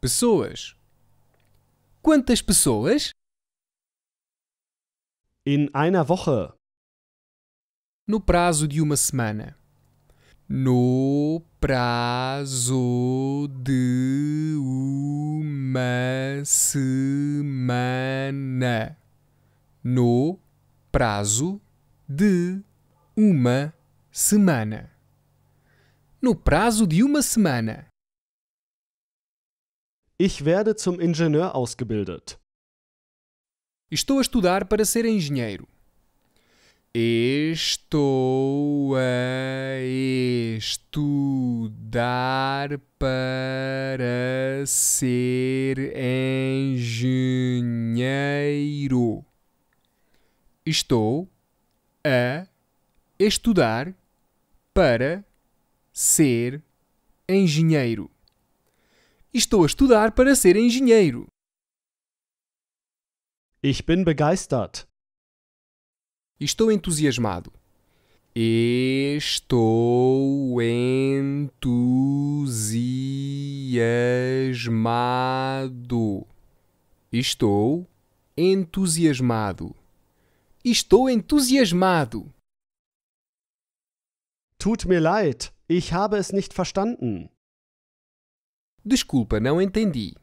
[SPEAKER 1] pessoas? Quantas pessoas? In einer Woche. No prazo de uma semana no prazo de uma semana. No prazo de uma semana. No prazo de uma semana. Ich werde zum Ingenieur ausgebildet. Estou a estudar para ser engenheiro. Estou a estudar para ser engenheiro. Estou a estudar para ser engenheiro. Estou a estudar para ser engenheiro. Ich bin begeistert. Estou entusiasmado. Estou entusiasmado. Estou entusiasmado. Estou entusiasmado. Tut mir leid, ich habe es nicht verstanden. Desculpa, não entendi.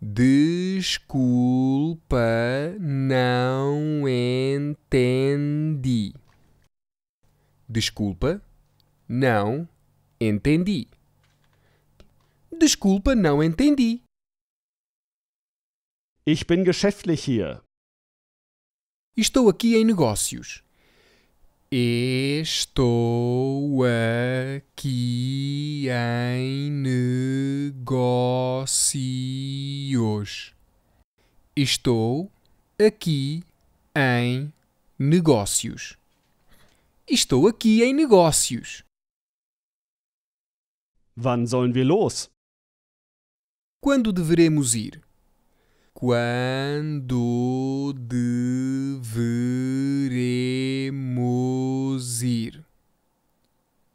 [SPEAKER 1] Desculpa, não entendi. Desculpa, não entendi. Desculpa, não entendi. Ich bin geschäftlich hier. Estou aqui em negócios. Estou aqui em negócios. Estou aqui em negócios. Estou aqui em negócios. Wann sollen wir los? Quando deveremos ir? Quando deveremos ir?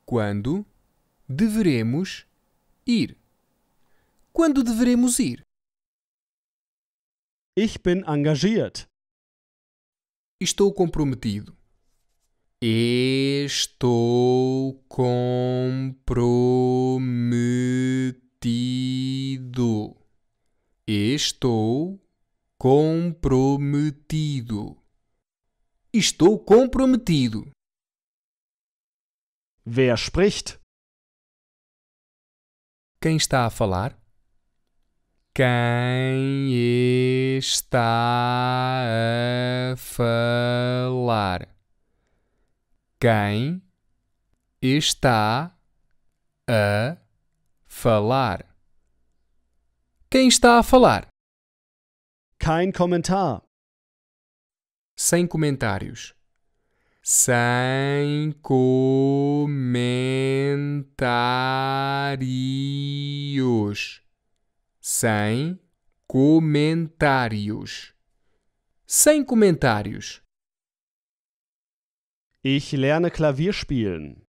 [SPEAKER 1] Quando deveremos ir? Quando deveremos ir? Ich bin engagiert. Estou comprometido. Estou comprometido. Estou comprometido. Estou comprometido. Wer spricht? Quem está a falar? Quem está a falar? Quem está a falar? Quem está a falar? Kein Kommentar. Sem comentários. Sem comentários. Sem comentários. Sem comentários. Ich lerne Klavier spielen.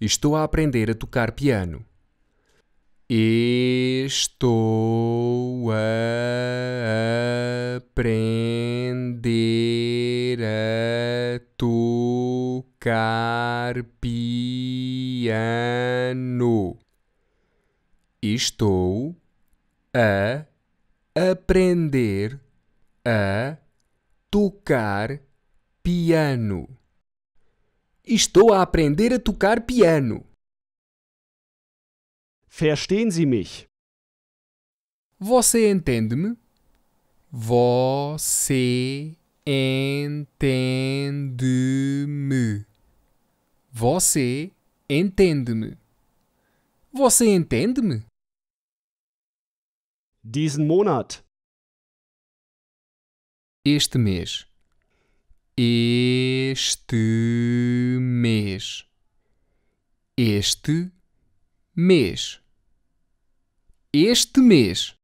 [SPEAKER 1] Estou a aprender a tocar piano. Estou a aprender a tocar piano. Estou a aprender a tocar piano. Estou a aprender a tocar piano. Verstehen Sie mich? Você entende-me? Você entende-me. Você entende-me. Você entende-me? Diesen Monat. Este mês. Este mês. Este mês este mês.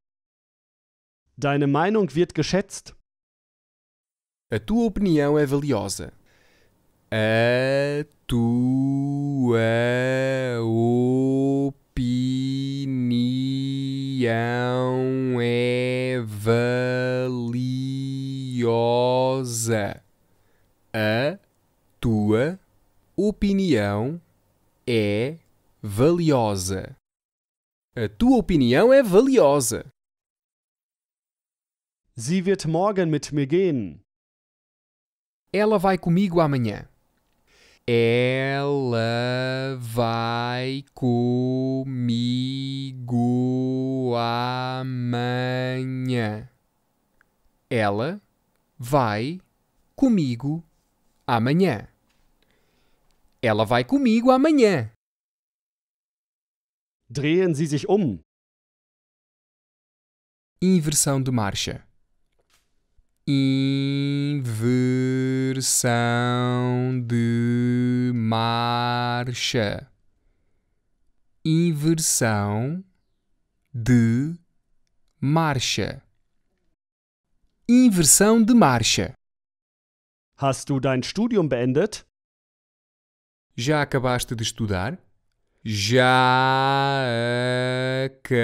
[SPEAKER 1] Deine Meinung wird geschätzt. A tua opinião é valiosa. A tua opinião é valiosa. A tua opinião é valiosa. A tua opinião é valiosa. Sie wird morgen mit mir gehen. Ela vai comigo amanhã. Ela vai comigo amanhã. Ela vai comigo amanhã. Ela vai comigo amanhã. Drehen Sie sich um. Inversão de marcha. Inversão de marcha. Inversão de marcha. Inversão de marcha. Hast du dein Studium beendet? Já acabaste de estudar? já acabaste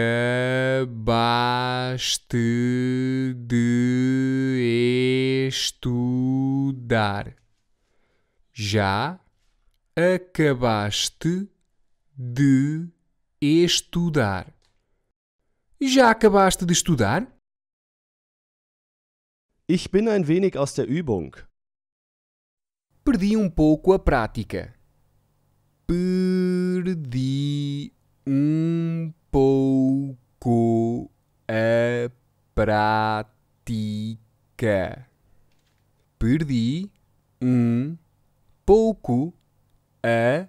[SPEAKER 1] de estudar. Já acabaste de estudar. Já acabaste de estudar? Ich bin ein wenig aus der Übung. Perdi um pouco a prática perdi um pouco a prática. Perdi um pouco a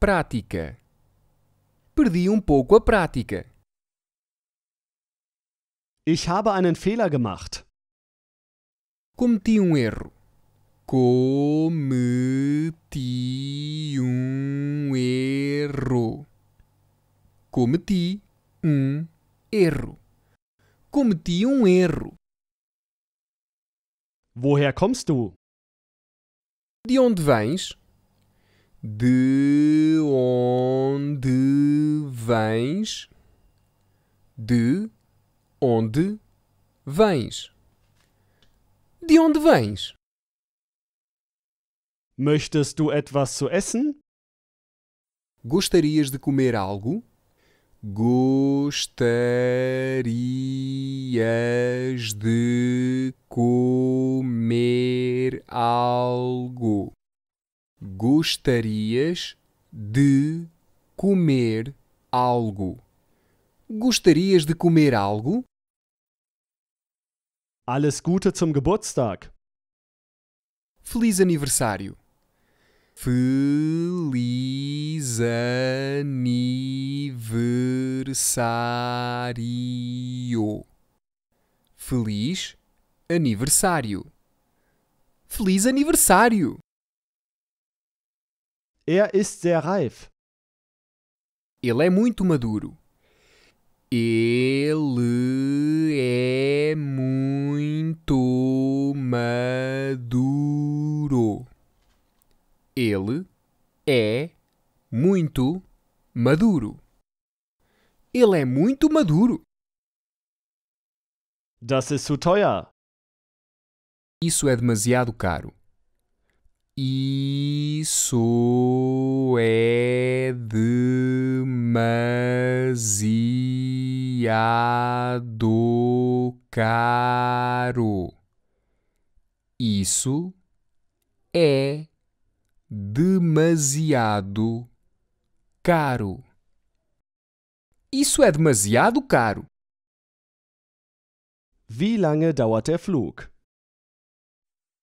[SPEAKER 1] prática. Perdi um pouco a prática. Ich habe einen Fehler gemacht. Cometi um erro. Cometi um erro. Cometi um erro. Cometi um erro. Woher kommst du? De onde vens? De onde vens? De onde vens? De onde vens? Möchtest du etwas zu essen? Gostarias de comer algo? Gostarias de comer algo? Gostarias de comer algo? Gostarias de comer algo? Alles Gute zum Geburtstag! Feliz aniversário! Feliz aniversário. Feliz aniversário. Feliz aniversário. Er ist sehr reif. Ele é muito maduro. Ele é muito maduro. Ele é muito maduro. Ele é muito maduro. Das ist zu teuer. Isso é demasiado caro. Isso é demasiado caro. Isso é demasiado caro. Isso é demasiado caro. Wie lange dauert der Flug?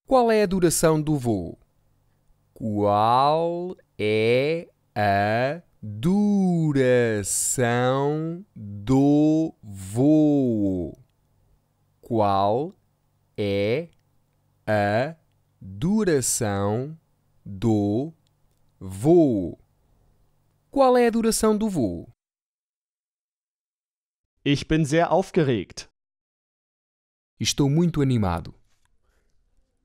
[SPEAKER 1] Qual é a duração do voo? Qual é a duração do voo? Qual é a duração do voo. Qual é a duração do voo? Ich bin sehr aufgeregt. Estou muito animado.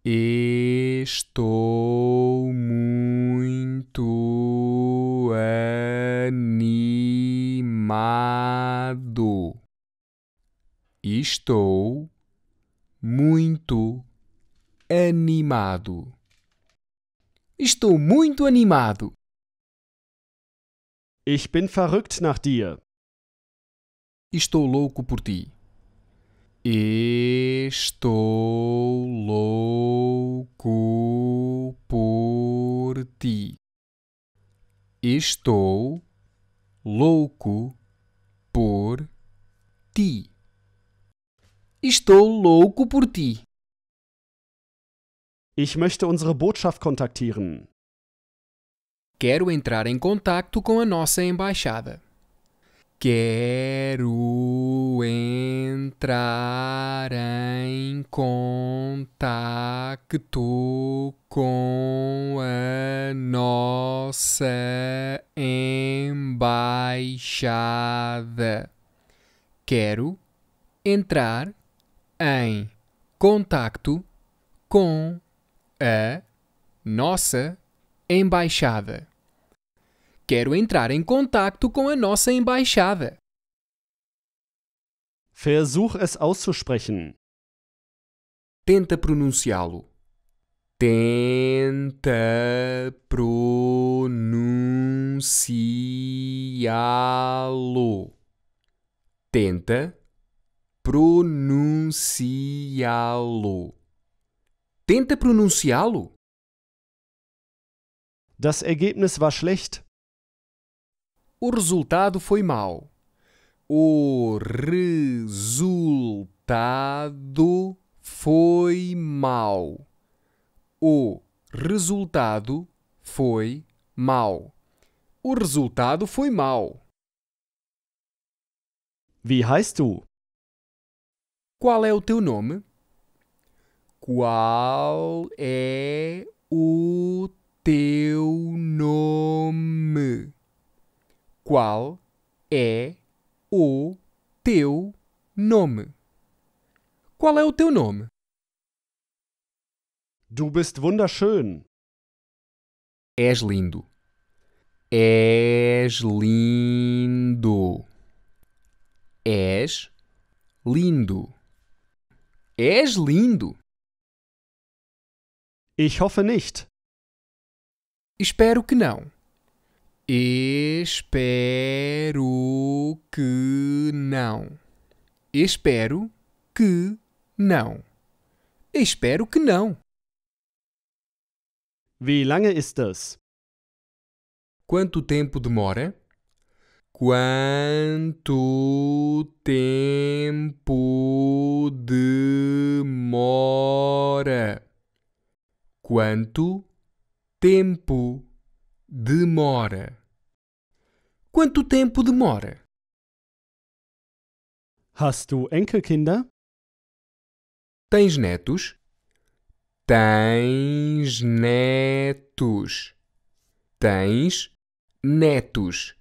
[SPEAKER 1] Estou muito animado. Estou muito animado. Estou muito animado. Ich bin verrückt nach dir. Estou louco por ti. Estou louco por ti. Estou louco por ti. Estou louco por ti. Ich möchte unsere Botschaft kontaktieren. Quero entrar em contato com a nossa embaixada. Quero entrar em contato com a nossa embaixada. Quero entrar em contato com a nossa embaixada. Quero entrar em contato com a nossa embaixada. Versuch es auszusprechen. Tenta pronunciá-lo. Tenta pronunciá-lo. Tenta pronunciá-lo. Tenta pronunciá-lo. Das Ergebnis war schlecht. O resultado foi mau. O resultado foi mau. O resultado foi mau. O resultado foi mau. Wie heißt du? Qual é o teu nome? Qual é o teu nome? Qual é o teu nome? Qual é o teu nome? Du bist wunderschön. És lindo. És lindo. És lindo. És lindo. Ich hoffe nicht. Espero que não. Espero que não. Espero que não. Espero que não. Wie lange ist das? Quanto tempo demora? Quanto tempo demora? Quanto tempo demora? Quanto tempo demora? Hast du Enkelkinder? Tens netos? Tens netos. Tens netos.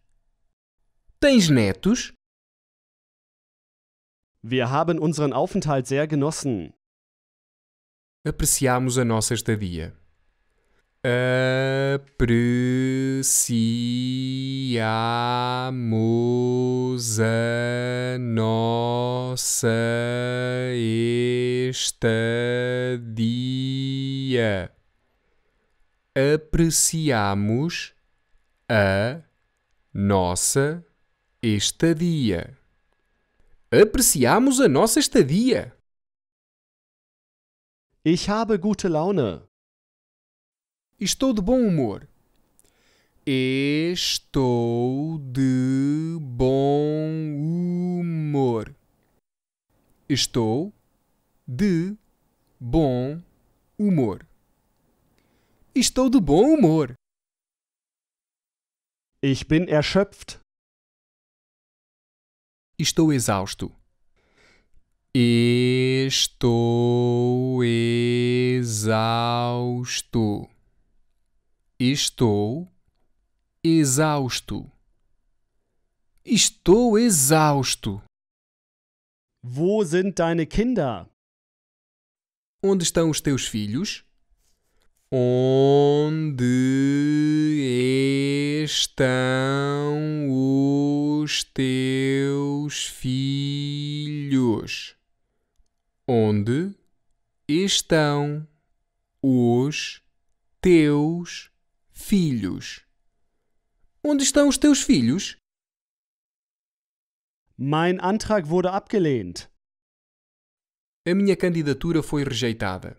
[SPEAKER 1] Tens netos? Wir haben unseren Aufenthalt sehr genossen apreciámos a nossa estadia. Apreciámos a nossa estadia. Apreciámos a nossa estadia. Apreciamos a nossa estadia. Ich habe gute Laune. Estou de bom humor. Estou de bom humor. Estou de bom humor. Estou de bom humor. Ich bin erschöpft. Estou exausto. Estou exausto. Estou exausto. Estou exausto. Wo sind deine Kinder? Onde estão os teus filhos? Onde estão os teus filhos? Onde estão os teus filhos? Onde estão os teus filhos? Mein Antrag wurde abgelehnt. A minha candidatura foi rejeitada.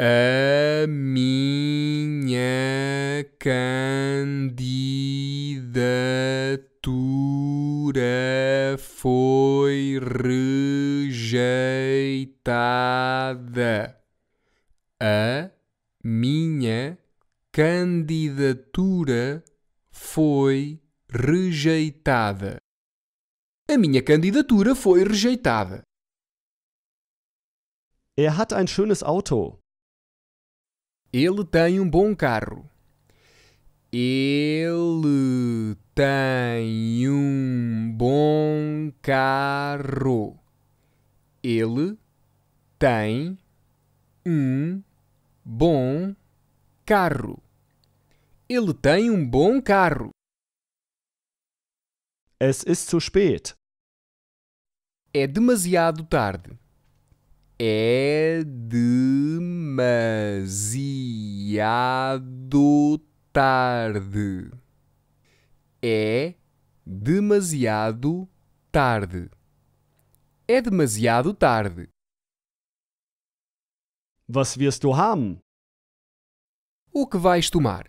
[SPEAKER 1] A minha candidatura foi rejeitada rejeitada a minha candidatura foi rejeitada. A minha candidatura foi rejeitada. Er hat ein schönes Auto. Ele tem um bom carro. Ele tem um bom carro. Ele tem um bom carro. Ele tem um bom carro. Es ist zu spät. É demasiado tarde. É demasiado tarde. É demasiado tarde. É demasiado tarde. Was wirst du haben? O que vais tomar?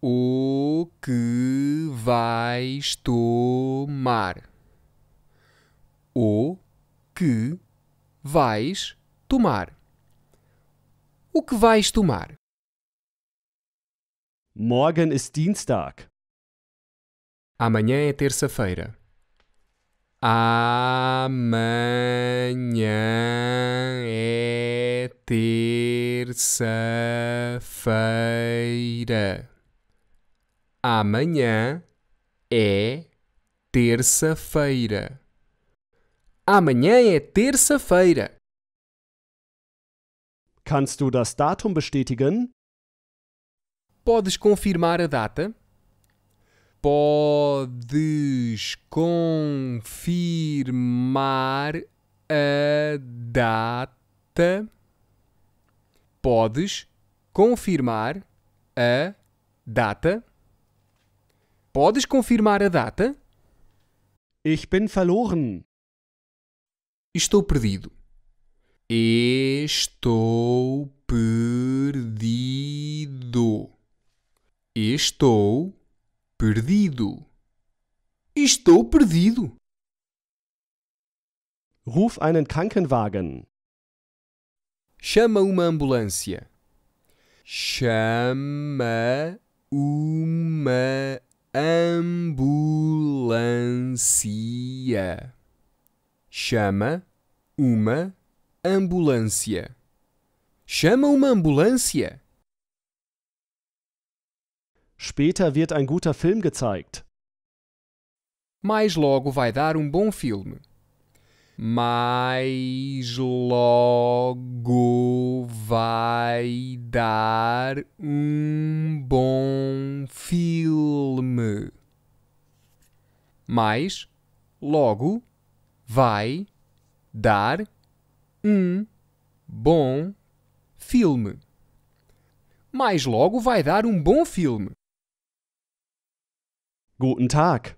[SPEAKER 1] O que vais tomar? O que vais tomar? O que vais tomar? Morgen ist Dienstag. Amanhã é terça-feira. Amanhã é terça-feira. Amanhã é terça-feira. Amanhã é terça-feira. Kannst du das Datum bestätigen? Podes confirmar a data? podes confirmar a data? Podes confirmar a data? Podes confirmar a data? Ich bin verloren. Estou perdido. Estou perdido. Estou perdido. Estou perdido. Ruf einen Krankenwagen. Chama uma ambulância. Chama uma ambulância. Chama uma ambulância. Chama uma ambulância. Später wird ein guter Film gezeigt. Mais logo vai dar um bom filme. Mais logo vai dar um bom filme. Mais logo vai dar um bom filme. Mais logo vai dar um bom filme. Guten Tag.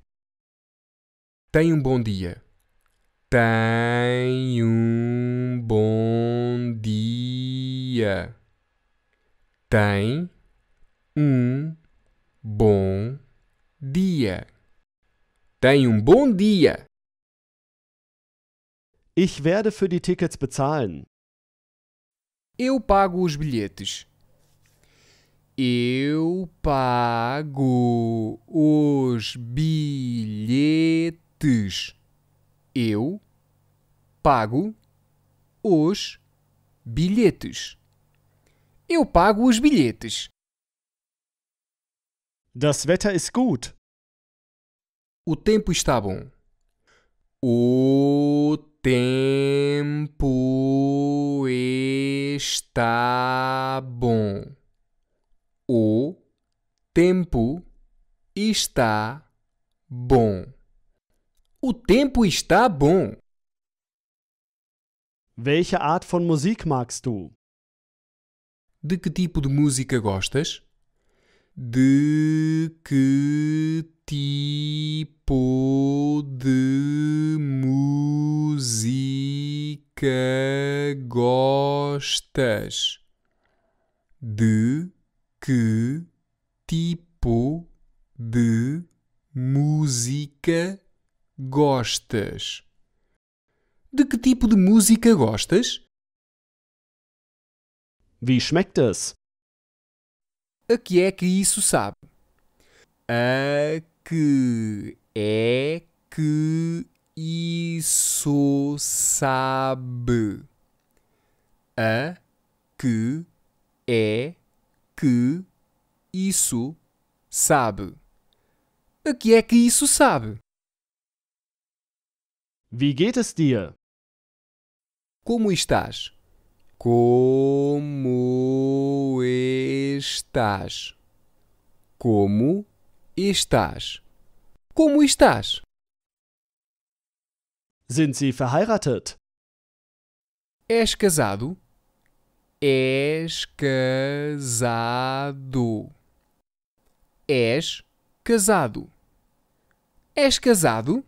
[SPEAKER 1] Tem um bom dia. Tem um bom dia. Tem um bom dia. Tem um bom dia. Ich werde für die Tickets bezahlen. Eu pago os bilhetes. Eu pago os bilhetes. Eu pago os bilhetes. Eu pago os bilhetes. Das Wetter ist gut. O tempo está bom. O tempo está bom. O tempo está bom. O tempo está bom. Welche Art von Musik magst du? De que tipo de música gostas? De que tipo de música gostas? De que tipo de música gostas? De que tipo de música gostas? Wie schmeckt es? A que é que isso sabe? A que é que isso sabe? A que é que isso sabe? A que é que isso sabe? Wie geht es dir? Como estás? Como estás? Como estás? Como estás? Sind Sie verheiratet? És casado? És casado. És casado. És casado?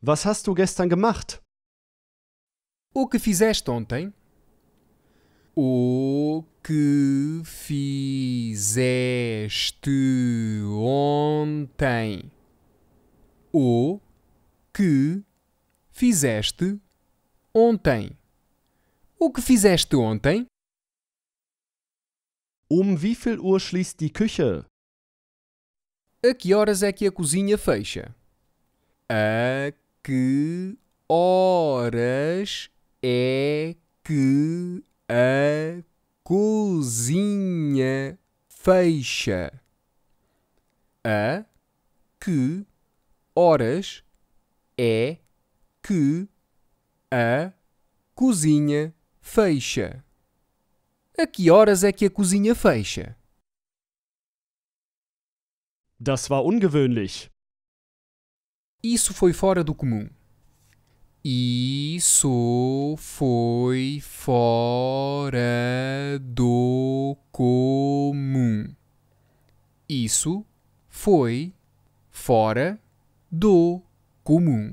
[SPEAKER 1] Was hast du gestern gemacht? O que fizeste ontem? O que fizeste ontem? O que fizeste ontem? O que fizeste ontem? Um wie viel Uhr schließt die Küche? A que horas é que a cozinha fecha? A que horas é que a cozinha fecha? A que horas é que a cozinha fecha? A que horas é que a cozinha fecha? Das war ungewöhnlich. Isso foi fora do comum. Isso foi fora do comum. Isso foi fora do comum.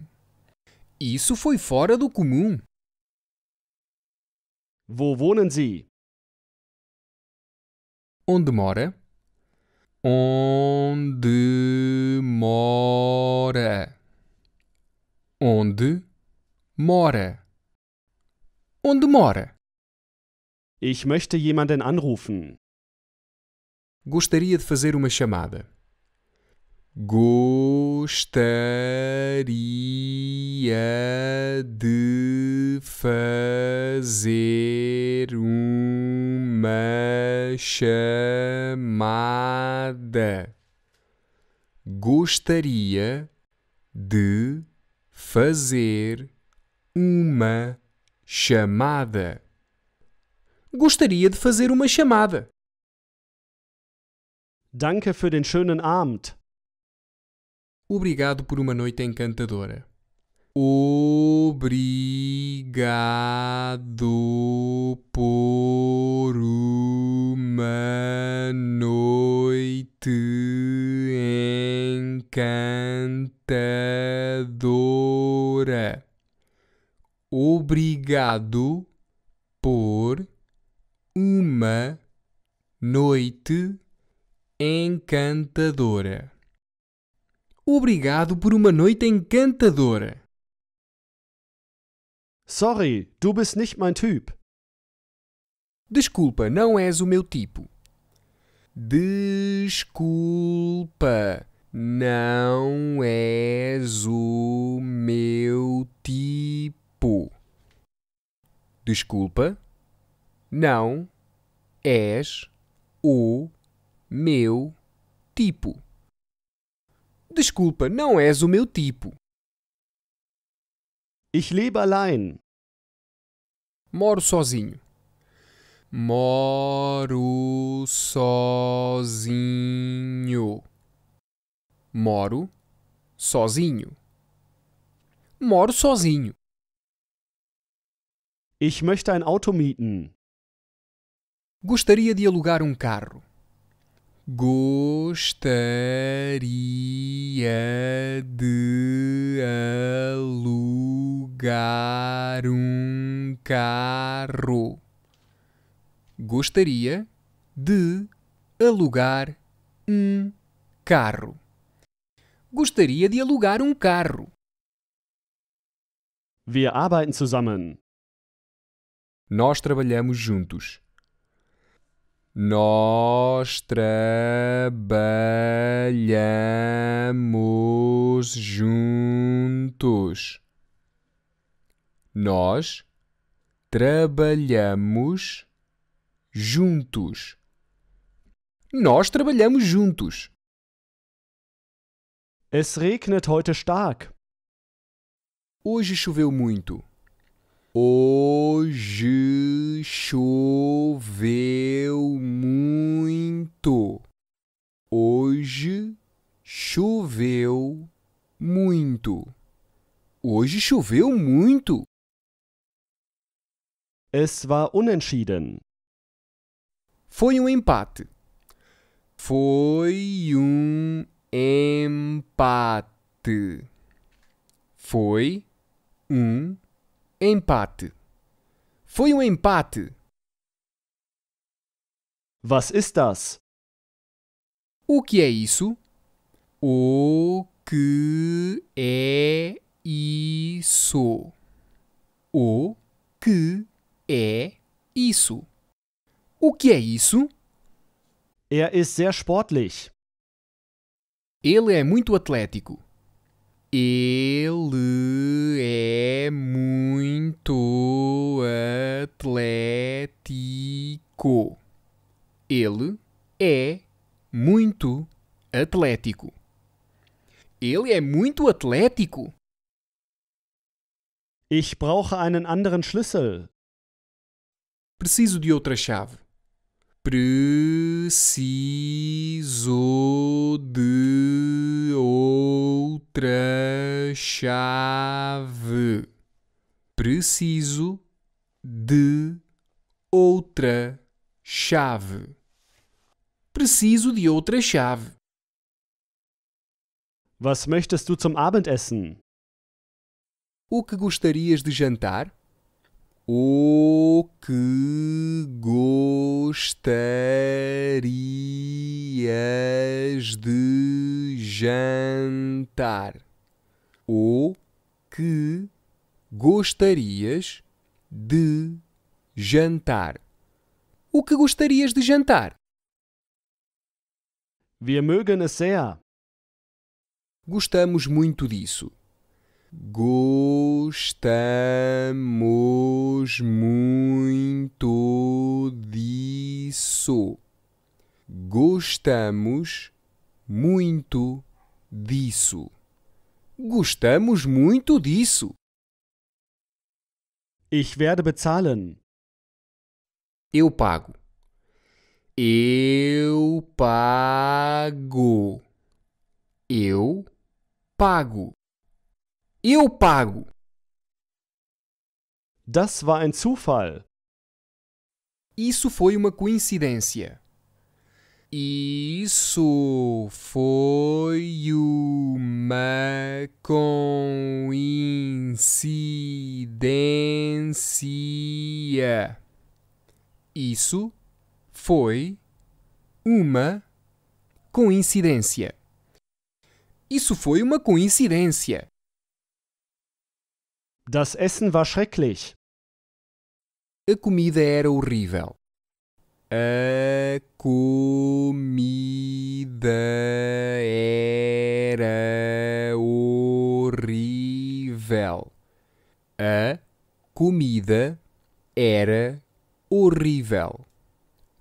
[SPEAKER 1] Isso foi fora do comum. Wo wohnen Sie? Onde mora? Onde mora? Onde mora? Onde mora? Ich möchte jemanden anrufen. Gostaria de fazer uma chamada. gostaria de fazer uma chamada. Gostaria de fazer uma chamada. Gostaria de fazer uma chamada. Danke für den schönen Abend. Obrigado por uma noite encantadora. Obrigado por uma noite encantadora. Obrigado por uma noite encantadora. Obrigado por uma noite encantadora. Sorry, du bist nicht mein Typ. Desculpa, não és o meu tipo. Desculpa, não és o meu tipo. Desculpa, não és o meu tipo. Desculpa, não és o meu tipo. Ich lebe allein. Moro sozinho. Moro sozinho. Moro sozinho. Moro sozinho. Ich möchte ein Auto mieten. Gostaria de alugar um carro. Gostaria de alugar um carro. Gostaria de alugar um carro. Gostaria de alugar um carro. Wir arbeiten zusammen. Nós trabalhamos juntos. Nós trabalhamos juntos. Nós trabalhamos juntos. Nós trabalhamos juntos. Es regnet heute stark. Hoje choveu muito. Hoje choveu muito. Hoje choveu muito. Hoje choveu muito. Es war unentschieden. Foi um empate. Foi um empate. Foi um empate Empate. Foi um empate. Was ist das? O que é isso? O que é isso? O que é isso? O que é isso? Er ist sehr sportlich. Ele é muito atlético. Ele é muito atlético. Ele é muito atlético. Ele é muito atlético. Ich brauche einen anderen Schlüssel. Preciso de outra chave. Preciso de outra chave. Preciso de outra chave. Preciso de outra chave. Was möchtest du zum Abendessen? O que gostarias de jantar? O que gostarias de jantar? O que gostarias de jantar? O que gostarias de jantar? Wir mögen es sehr. Gostamos muito disso. Gostamos muito disso. Gostamos muito disso. Gostamos muito disso. Ich werde bezahlen. Eu pago. Eu pago. Eu pago. Eu pago. Das war ein Zufall. Isso foi uma coincidência. Isso foi uma coincidência. Isso foi uma coincidência. Isso foi uma coincidência. Das Essen war schrecklich. A comida era horrível. A comida era horrível. A comida era horrível.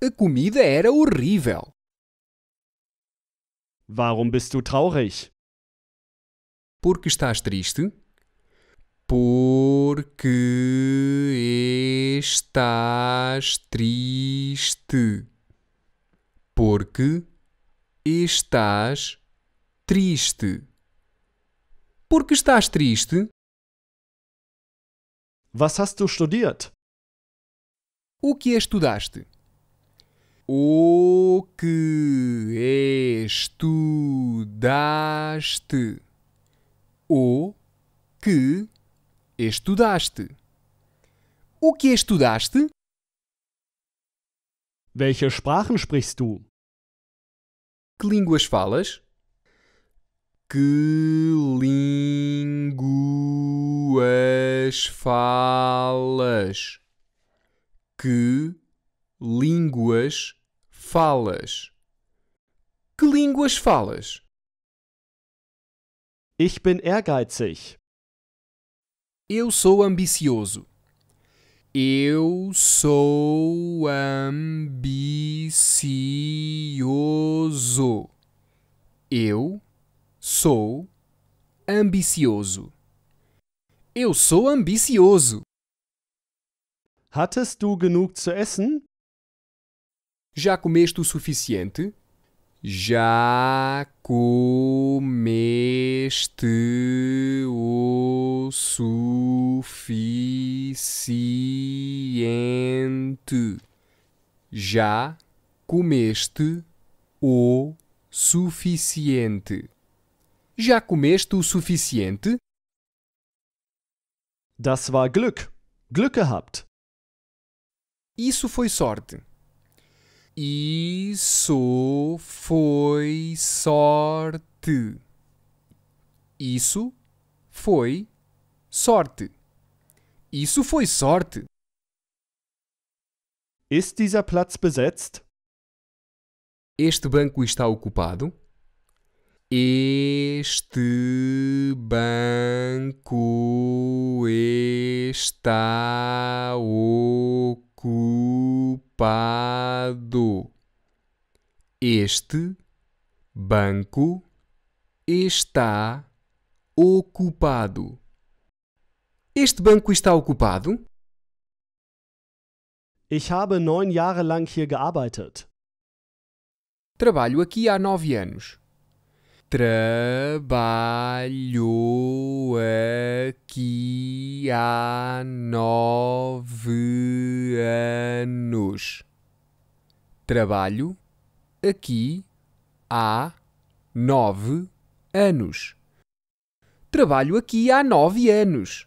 [SPEAKER 1] A comida era horrível. Warum bist du traurig? Porque estás triste? Porque estás triste. Porque estás triste. Porque estás triste? Was hast du studiert? O que estudaste? O que estudaste? O que estudaste? O que estudaste? Welche Sprachen sprichst du? Que línguas falas? Que línguas falas? Que línguas falas? Que línguas falas? Ich bin ehrgeizig. Eu sou ambicioso. Eu sou ambicioso. Eu sou ambicioso. Eu sou ambicioso. Hattest du genug zu essen? Já comeste o suficiente? Já comeste o suficiente. Já comeste o suficiente. Já comeste o suficiente? Das war Glück. Glück gehabt. Isso foi sorte. Isso foi sorte. Isso foi sorte. Isso foi sorte. Ist dieser Platz besetzt? Este banco está ocupado. Este banco está ocupado culpado. Este banco está ocupado. Este banco está ocupado? Ich habe neun Jahre lang hier gearbeitet. Trabalho aqui há nove anos. Trabalho aqui há nove anos. Trabalho aqui há nove anos. Trabalho aqui há nove anos.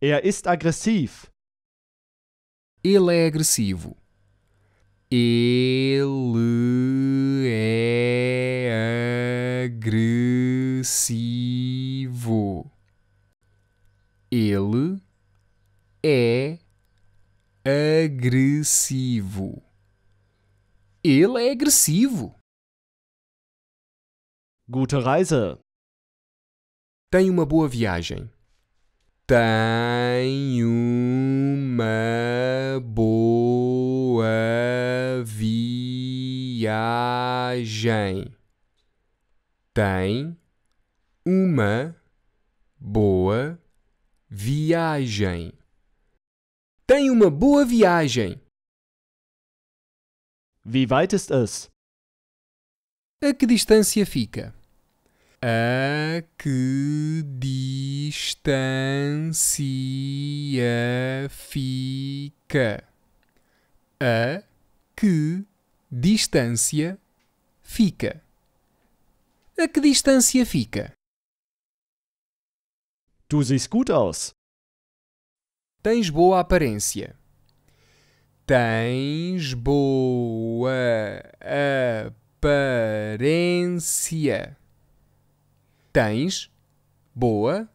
[SPEAKER 1] Er ist aggressiv. Ele é agressivo. Ele é agressivo. Ele é agressivo. Ele é agressivo. Gute Reise. Tenha uma boa viagem tem uma boa viagem. Tem uma boa viagem. Tem uma boa viagem. Wie weit ist es? A que distância fica? a que distância fica? A que distância fica? A que distância fica? Tu siehst gut aus. Tens boa aparência. Tens boa aparência. Tens boa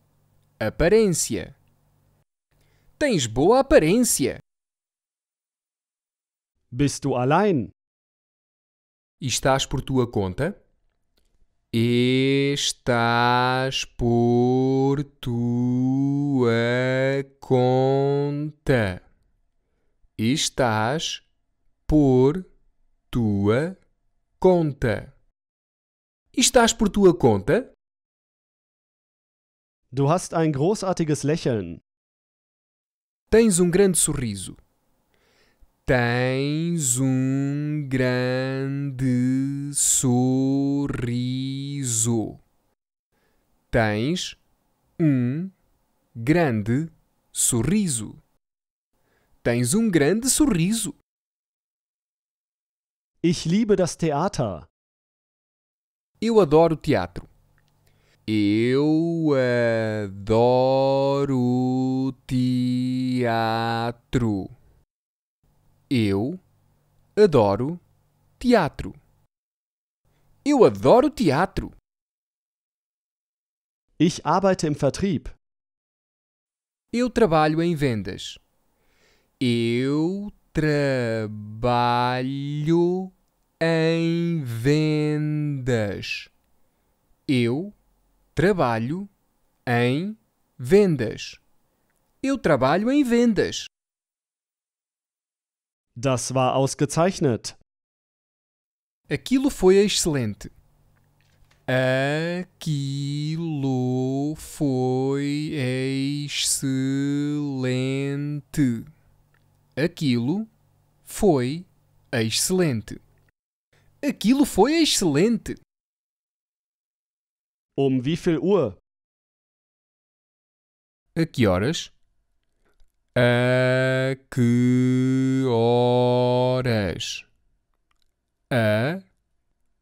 [SPEAKER 1] aparência. Tens boa aparência. Bist du allein? Estás por tua conta? Estás por tua conta. Estás por tua conta. Estás por tua conta? Du hast ein großartiges Lächeln. Tens um grande sorriso. Tens um grande sorriso. Tens um grande sorriso. Tens um grande sorriso. Ich liebe das Theater. Eu adoro teatro. Eu adoro teatro. Eu adoro teatro. Eu adoro teatro. Ich arbeite im Vertrieb. Eu trabalho em vendas. Eu trabalho em vendas. Eu trabalho em vendas. Eu trabalho em vendas. Das war ausgezeichnet. Aquilo foi excelente. Aquilo foi excelente. Aquilo foi excelente. Aquilo foi excelente. Um wie viel Uhr? A äh, que horas? A äh, que horas? A äh,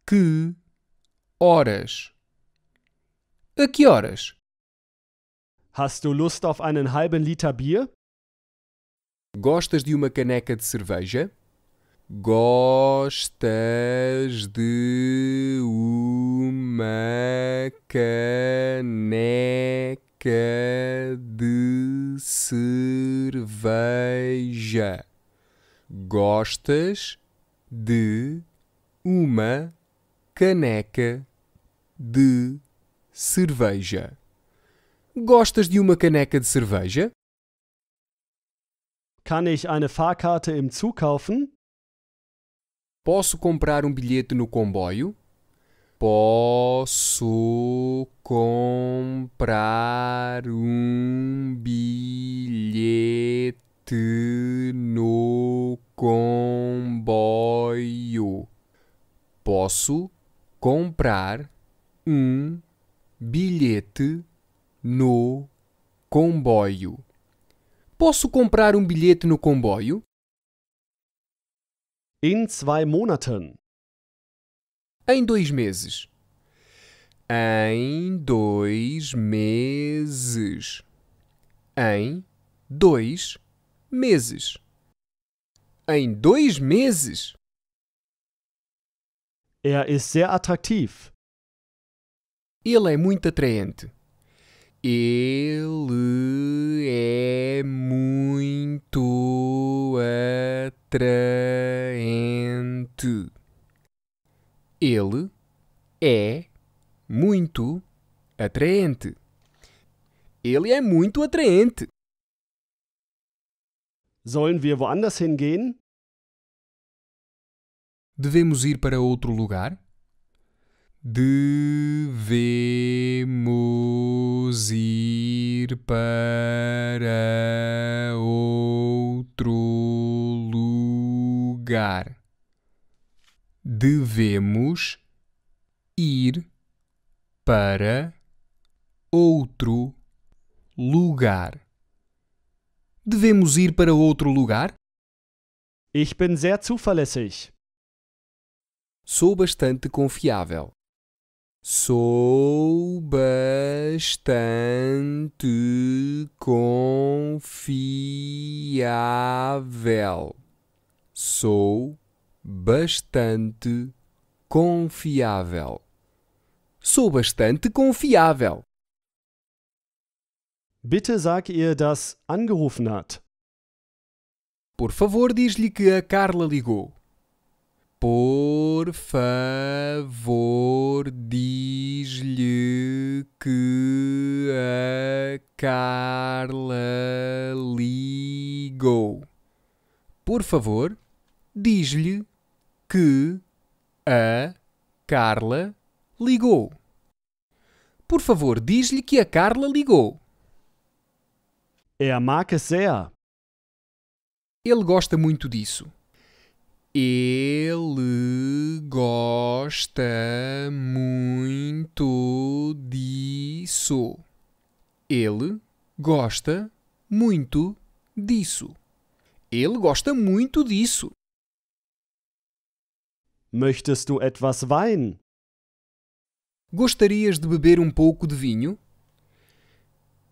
[SPEAKER 1] que horas? A que horas? Hast du Lust auf einen halben Liter Bier? Gostas de uma caneca de cerveja? Gostas de uma caneca de cerveja? Gostas de uma caneca de cerveja? Gostas de uma caneca de cerveja? Kann ich eine Fahrkarte im Zug kaufen? Posso comprar um bilhete no comboio? Posso comprar um bilhete no comboio? Posso comprar um bilhete no comboio? Posso comprar um bilhete no comboio? In zwei Monaten. Em dois meses. Em dois meses. Em dois meses. Em dois meses. Er ist sehr attraktiv. Ele é muito atraente. Ele é muito atraente. Ele é muito atraente. Ele é muito atraente. Sollen wir woanders hingehen? Devemos ir para outro lugar? devemos ir para outro lugar. Devemos ir para outro lugar. Devemos ir para outro lugar? Ich bin sehr zuverlässig. Sou bastante confiável. Sou bastante confiável. Sou bastante confiável. Sou bastante confiável. Bitte sag ihr, dass angerufen hat. Por favor, diz-lhe que a Carla ligou. Por favor, diz-lhe que a Carla ligou. Por favor, diz-lhe que a Carla ligou. Por favor, diz-lhe que a Carla ligou. É a es Ele gosta muito disso. Ele gosta muito disso. Ele gosta muito disso. Ele gosta muito disso. Möchtest du etwas Wein? Gostarias de beber um pouco de vinho?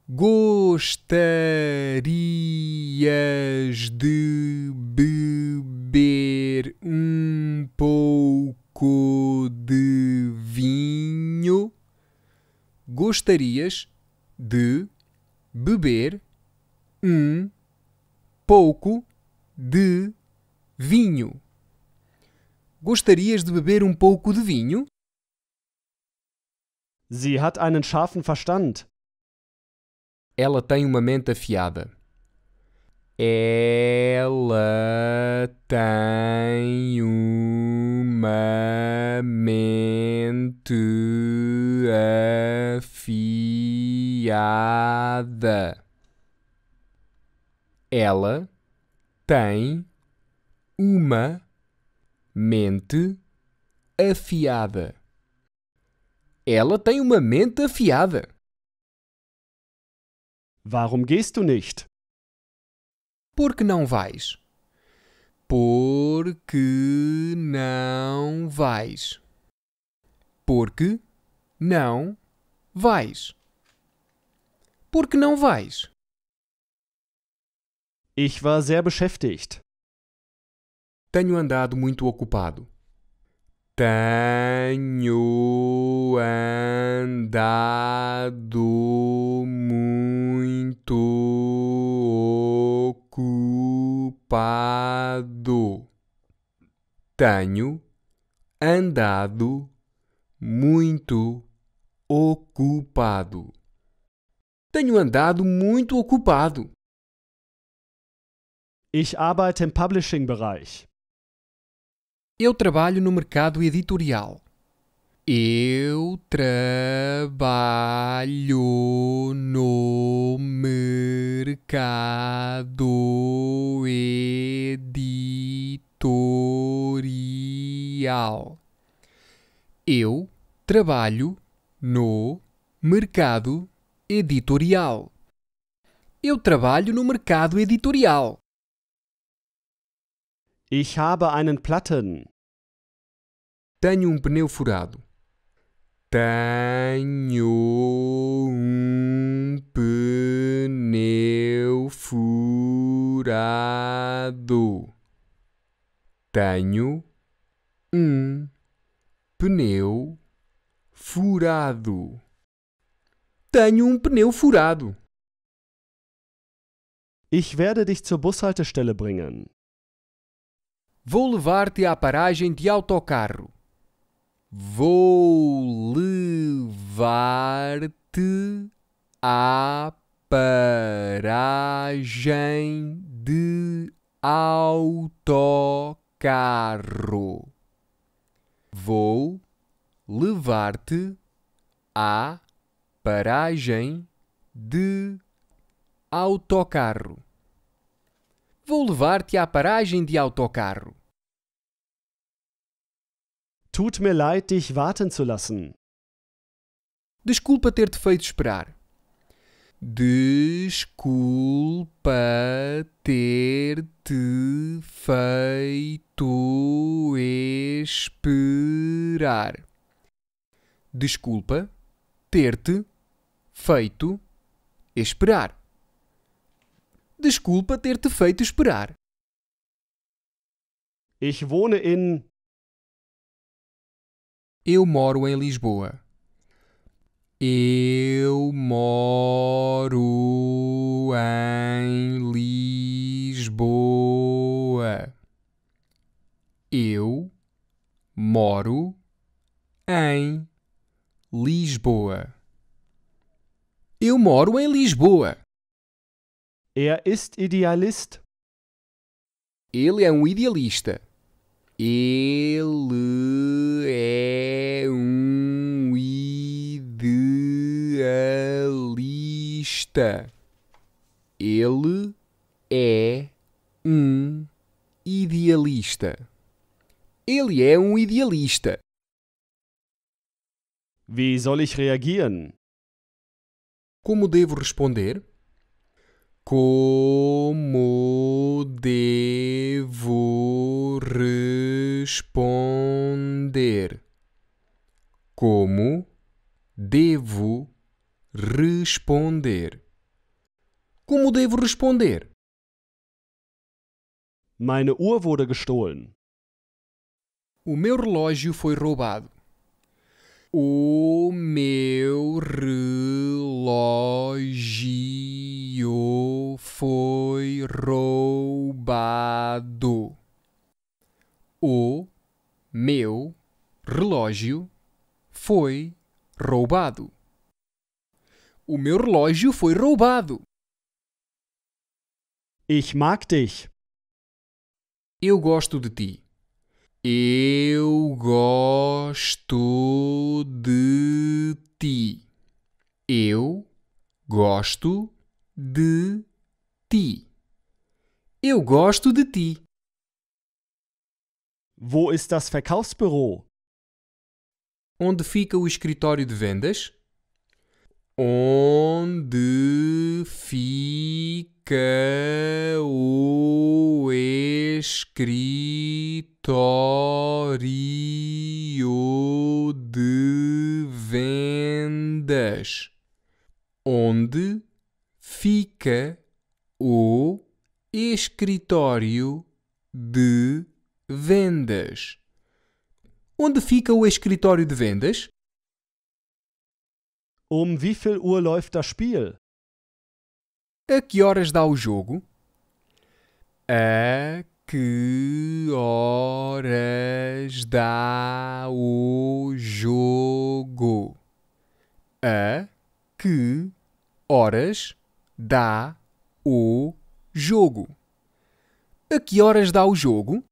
[SPEAKER 1] Gostarias de beber um pouco de vinho? Gostarias de beber um pouco de vinho? Gostarias de beber um pouco de vinho? Sie hat einen scharfen Verstand. Ela tem uma mente afiada. Ela tem uma mente afiada. Ela tem uma mente afiada. Ela tem uma mente afiada. Warum gehst du nicht? Porque não vais? Porque não vais? Porque não vais? Porque não vais? Ich war sehr beschäftigt. Tenho andado muito ocupado. Tenho andado muito ocupado. Tenho andado muito ocupado. Tenho andado muito ocupado. Ich arbeite im Publishing-Bereich. Eu trabalho no mercado editorial. Eu trabalho no mercado editorial. Eu trabalho no mercado editorial. Eu trabalho no mercado editorial. Ich habe einen Platten. Tenho um pneu furado. Tenho um pneu furado. Tenho um pneu furado. Tenho um pneu furado. Ich werde dich zur Bushaltestelle bringen. Vou levar-te à paragem de autocarro. Vou levar-te à paragem de autocarro. Vou levar-te à paragem de autocarro. Vou levar-te à paragem de autocarro. Tut mir leid, dich warten zu lassen. Desculpa ter te feito esperar. Desculpa ter te feito esperar. Desculpa ter-te feito esperar. Desculpa ter-te feito esperar. Ich wohne in Eu moro em Lisboa. Eu moro em Lisboa. Eu moro em Lisboa. Eu moro em Lisboa. Er ist Idealist. Ele é um idealista. Ele é um idealista. Ele é um idealista. Ele é um idealista. Wie soll ich reagieren? Como devo responder? Como devo responder? Como devo responder? Como devo responder? Meine Uhr wurde gestohlen. O meu relógio foi roubado. O meu relógio foi roubado. O meu relógio foi roubado. O meu relógio foi roubado. Ich mag dich. Eu gosto de ti. Eu gosto de ti. Eu gosto de ti. Eu gosto de ti. Wo ist das Verkaufsbüro? Onde fica o escritório de vendas? Onde fica o escritório? escritório de vendas onde fica o escritório de vendas. Onde fica o escritório de vendas? Um wie viel Uhr läuft das Spiel? A que horas dá o jogo? A que horas dá o jogo? A que horas dá o jogo? A que horas dá o jogo?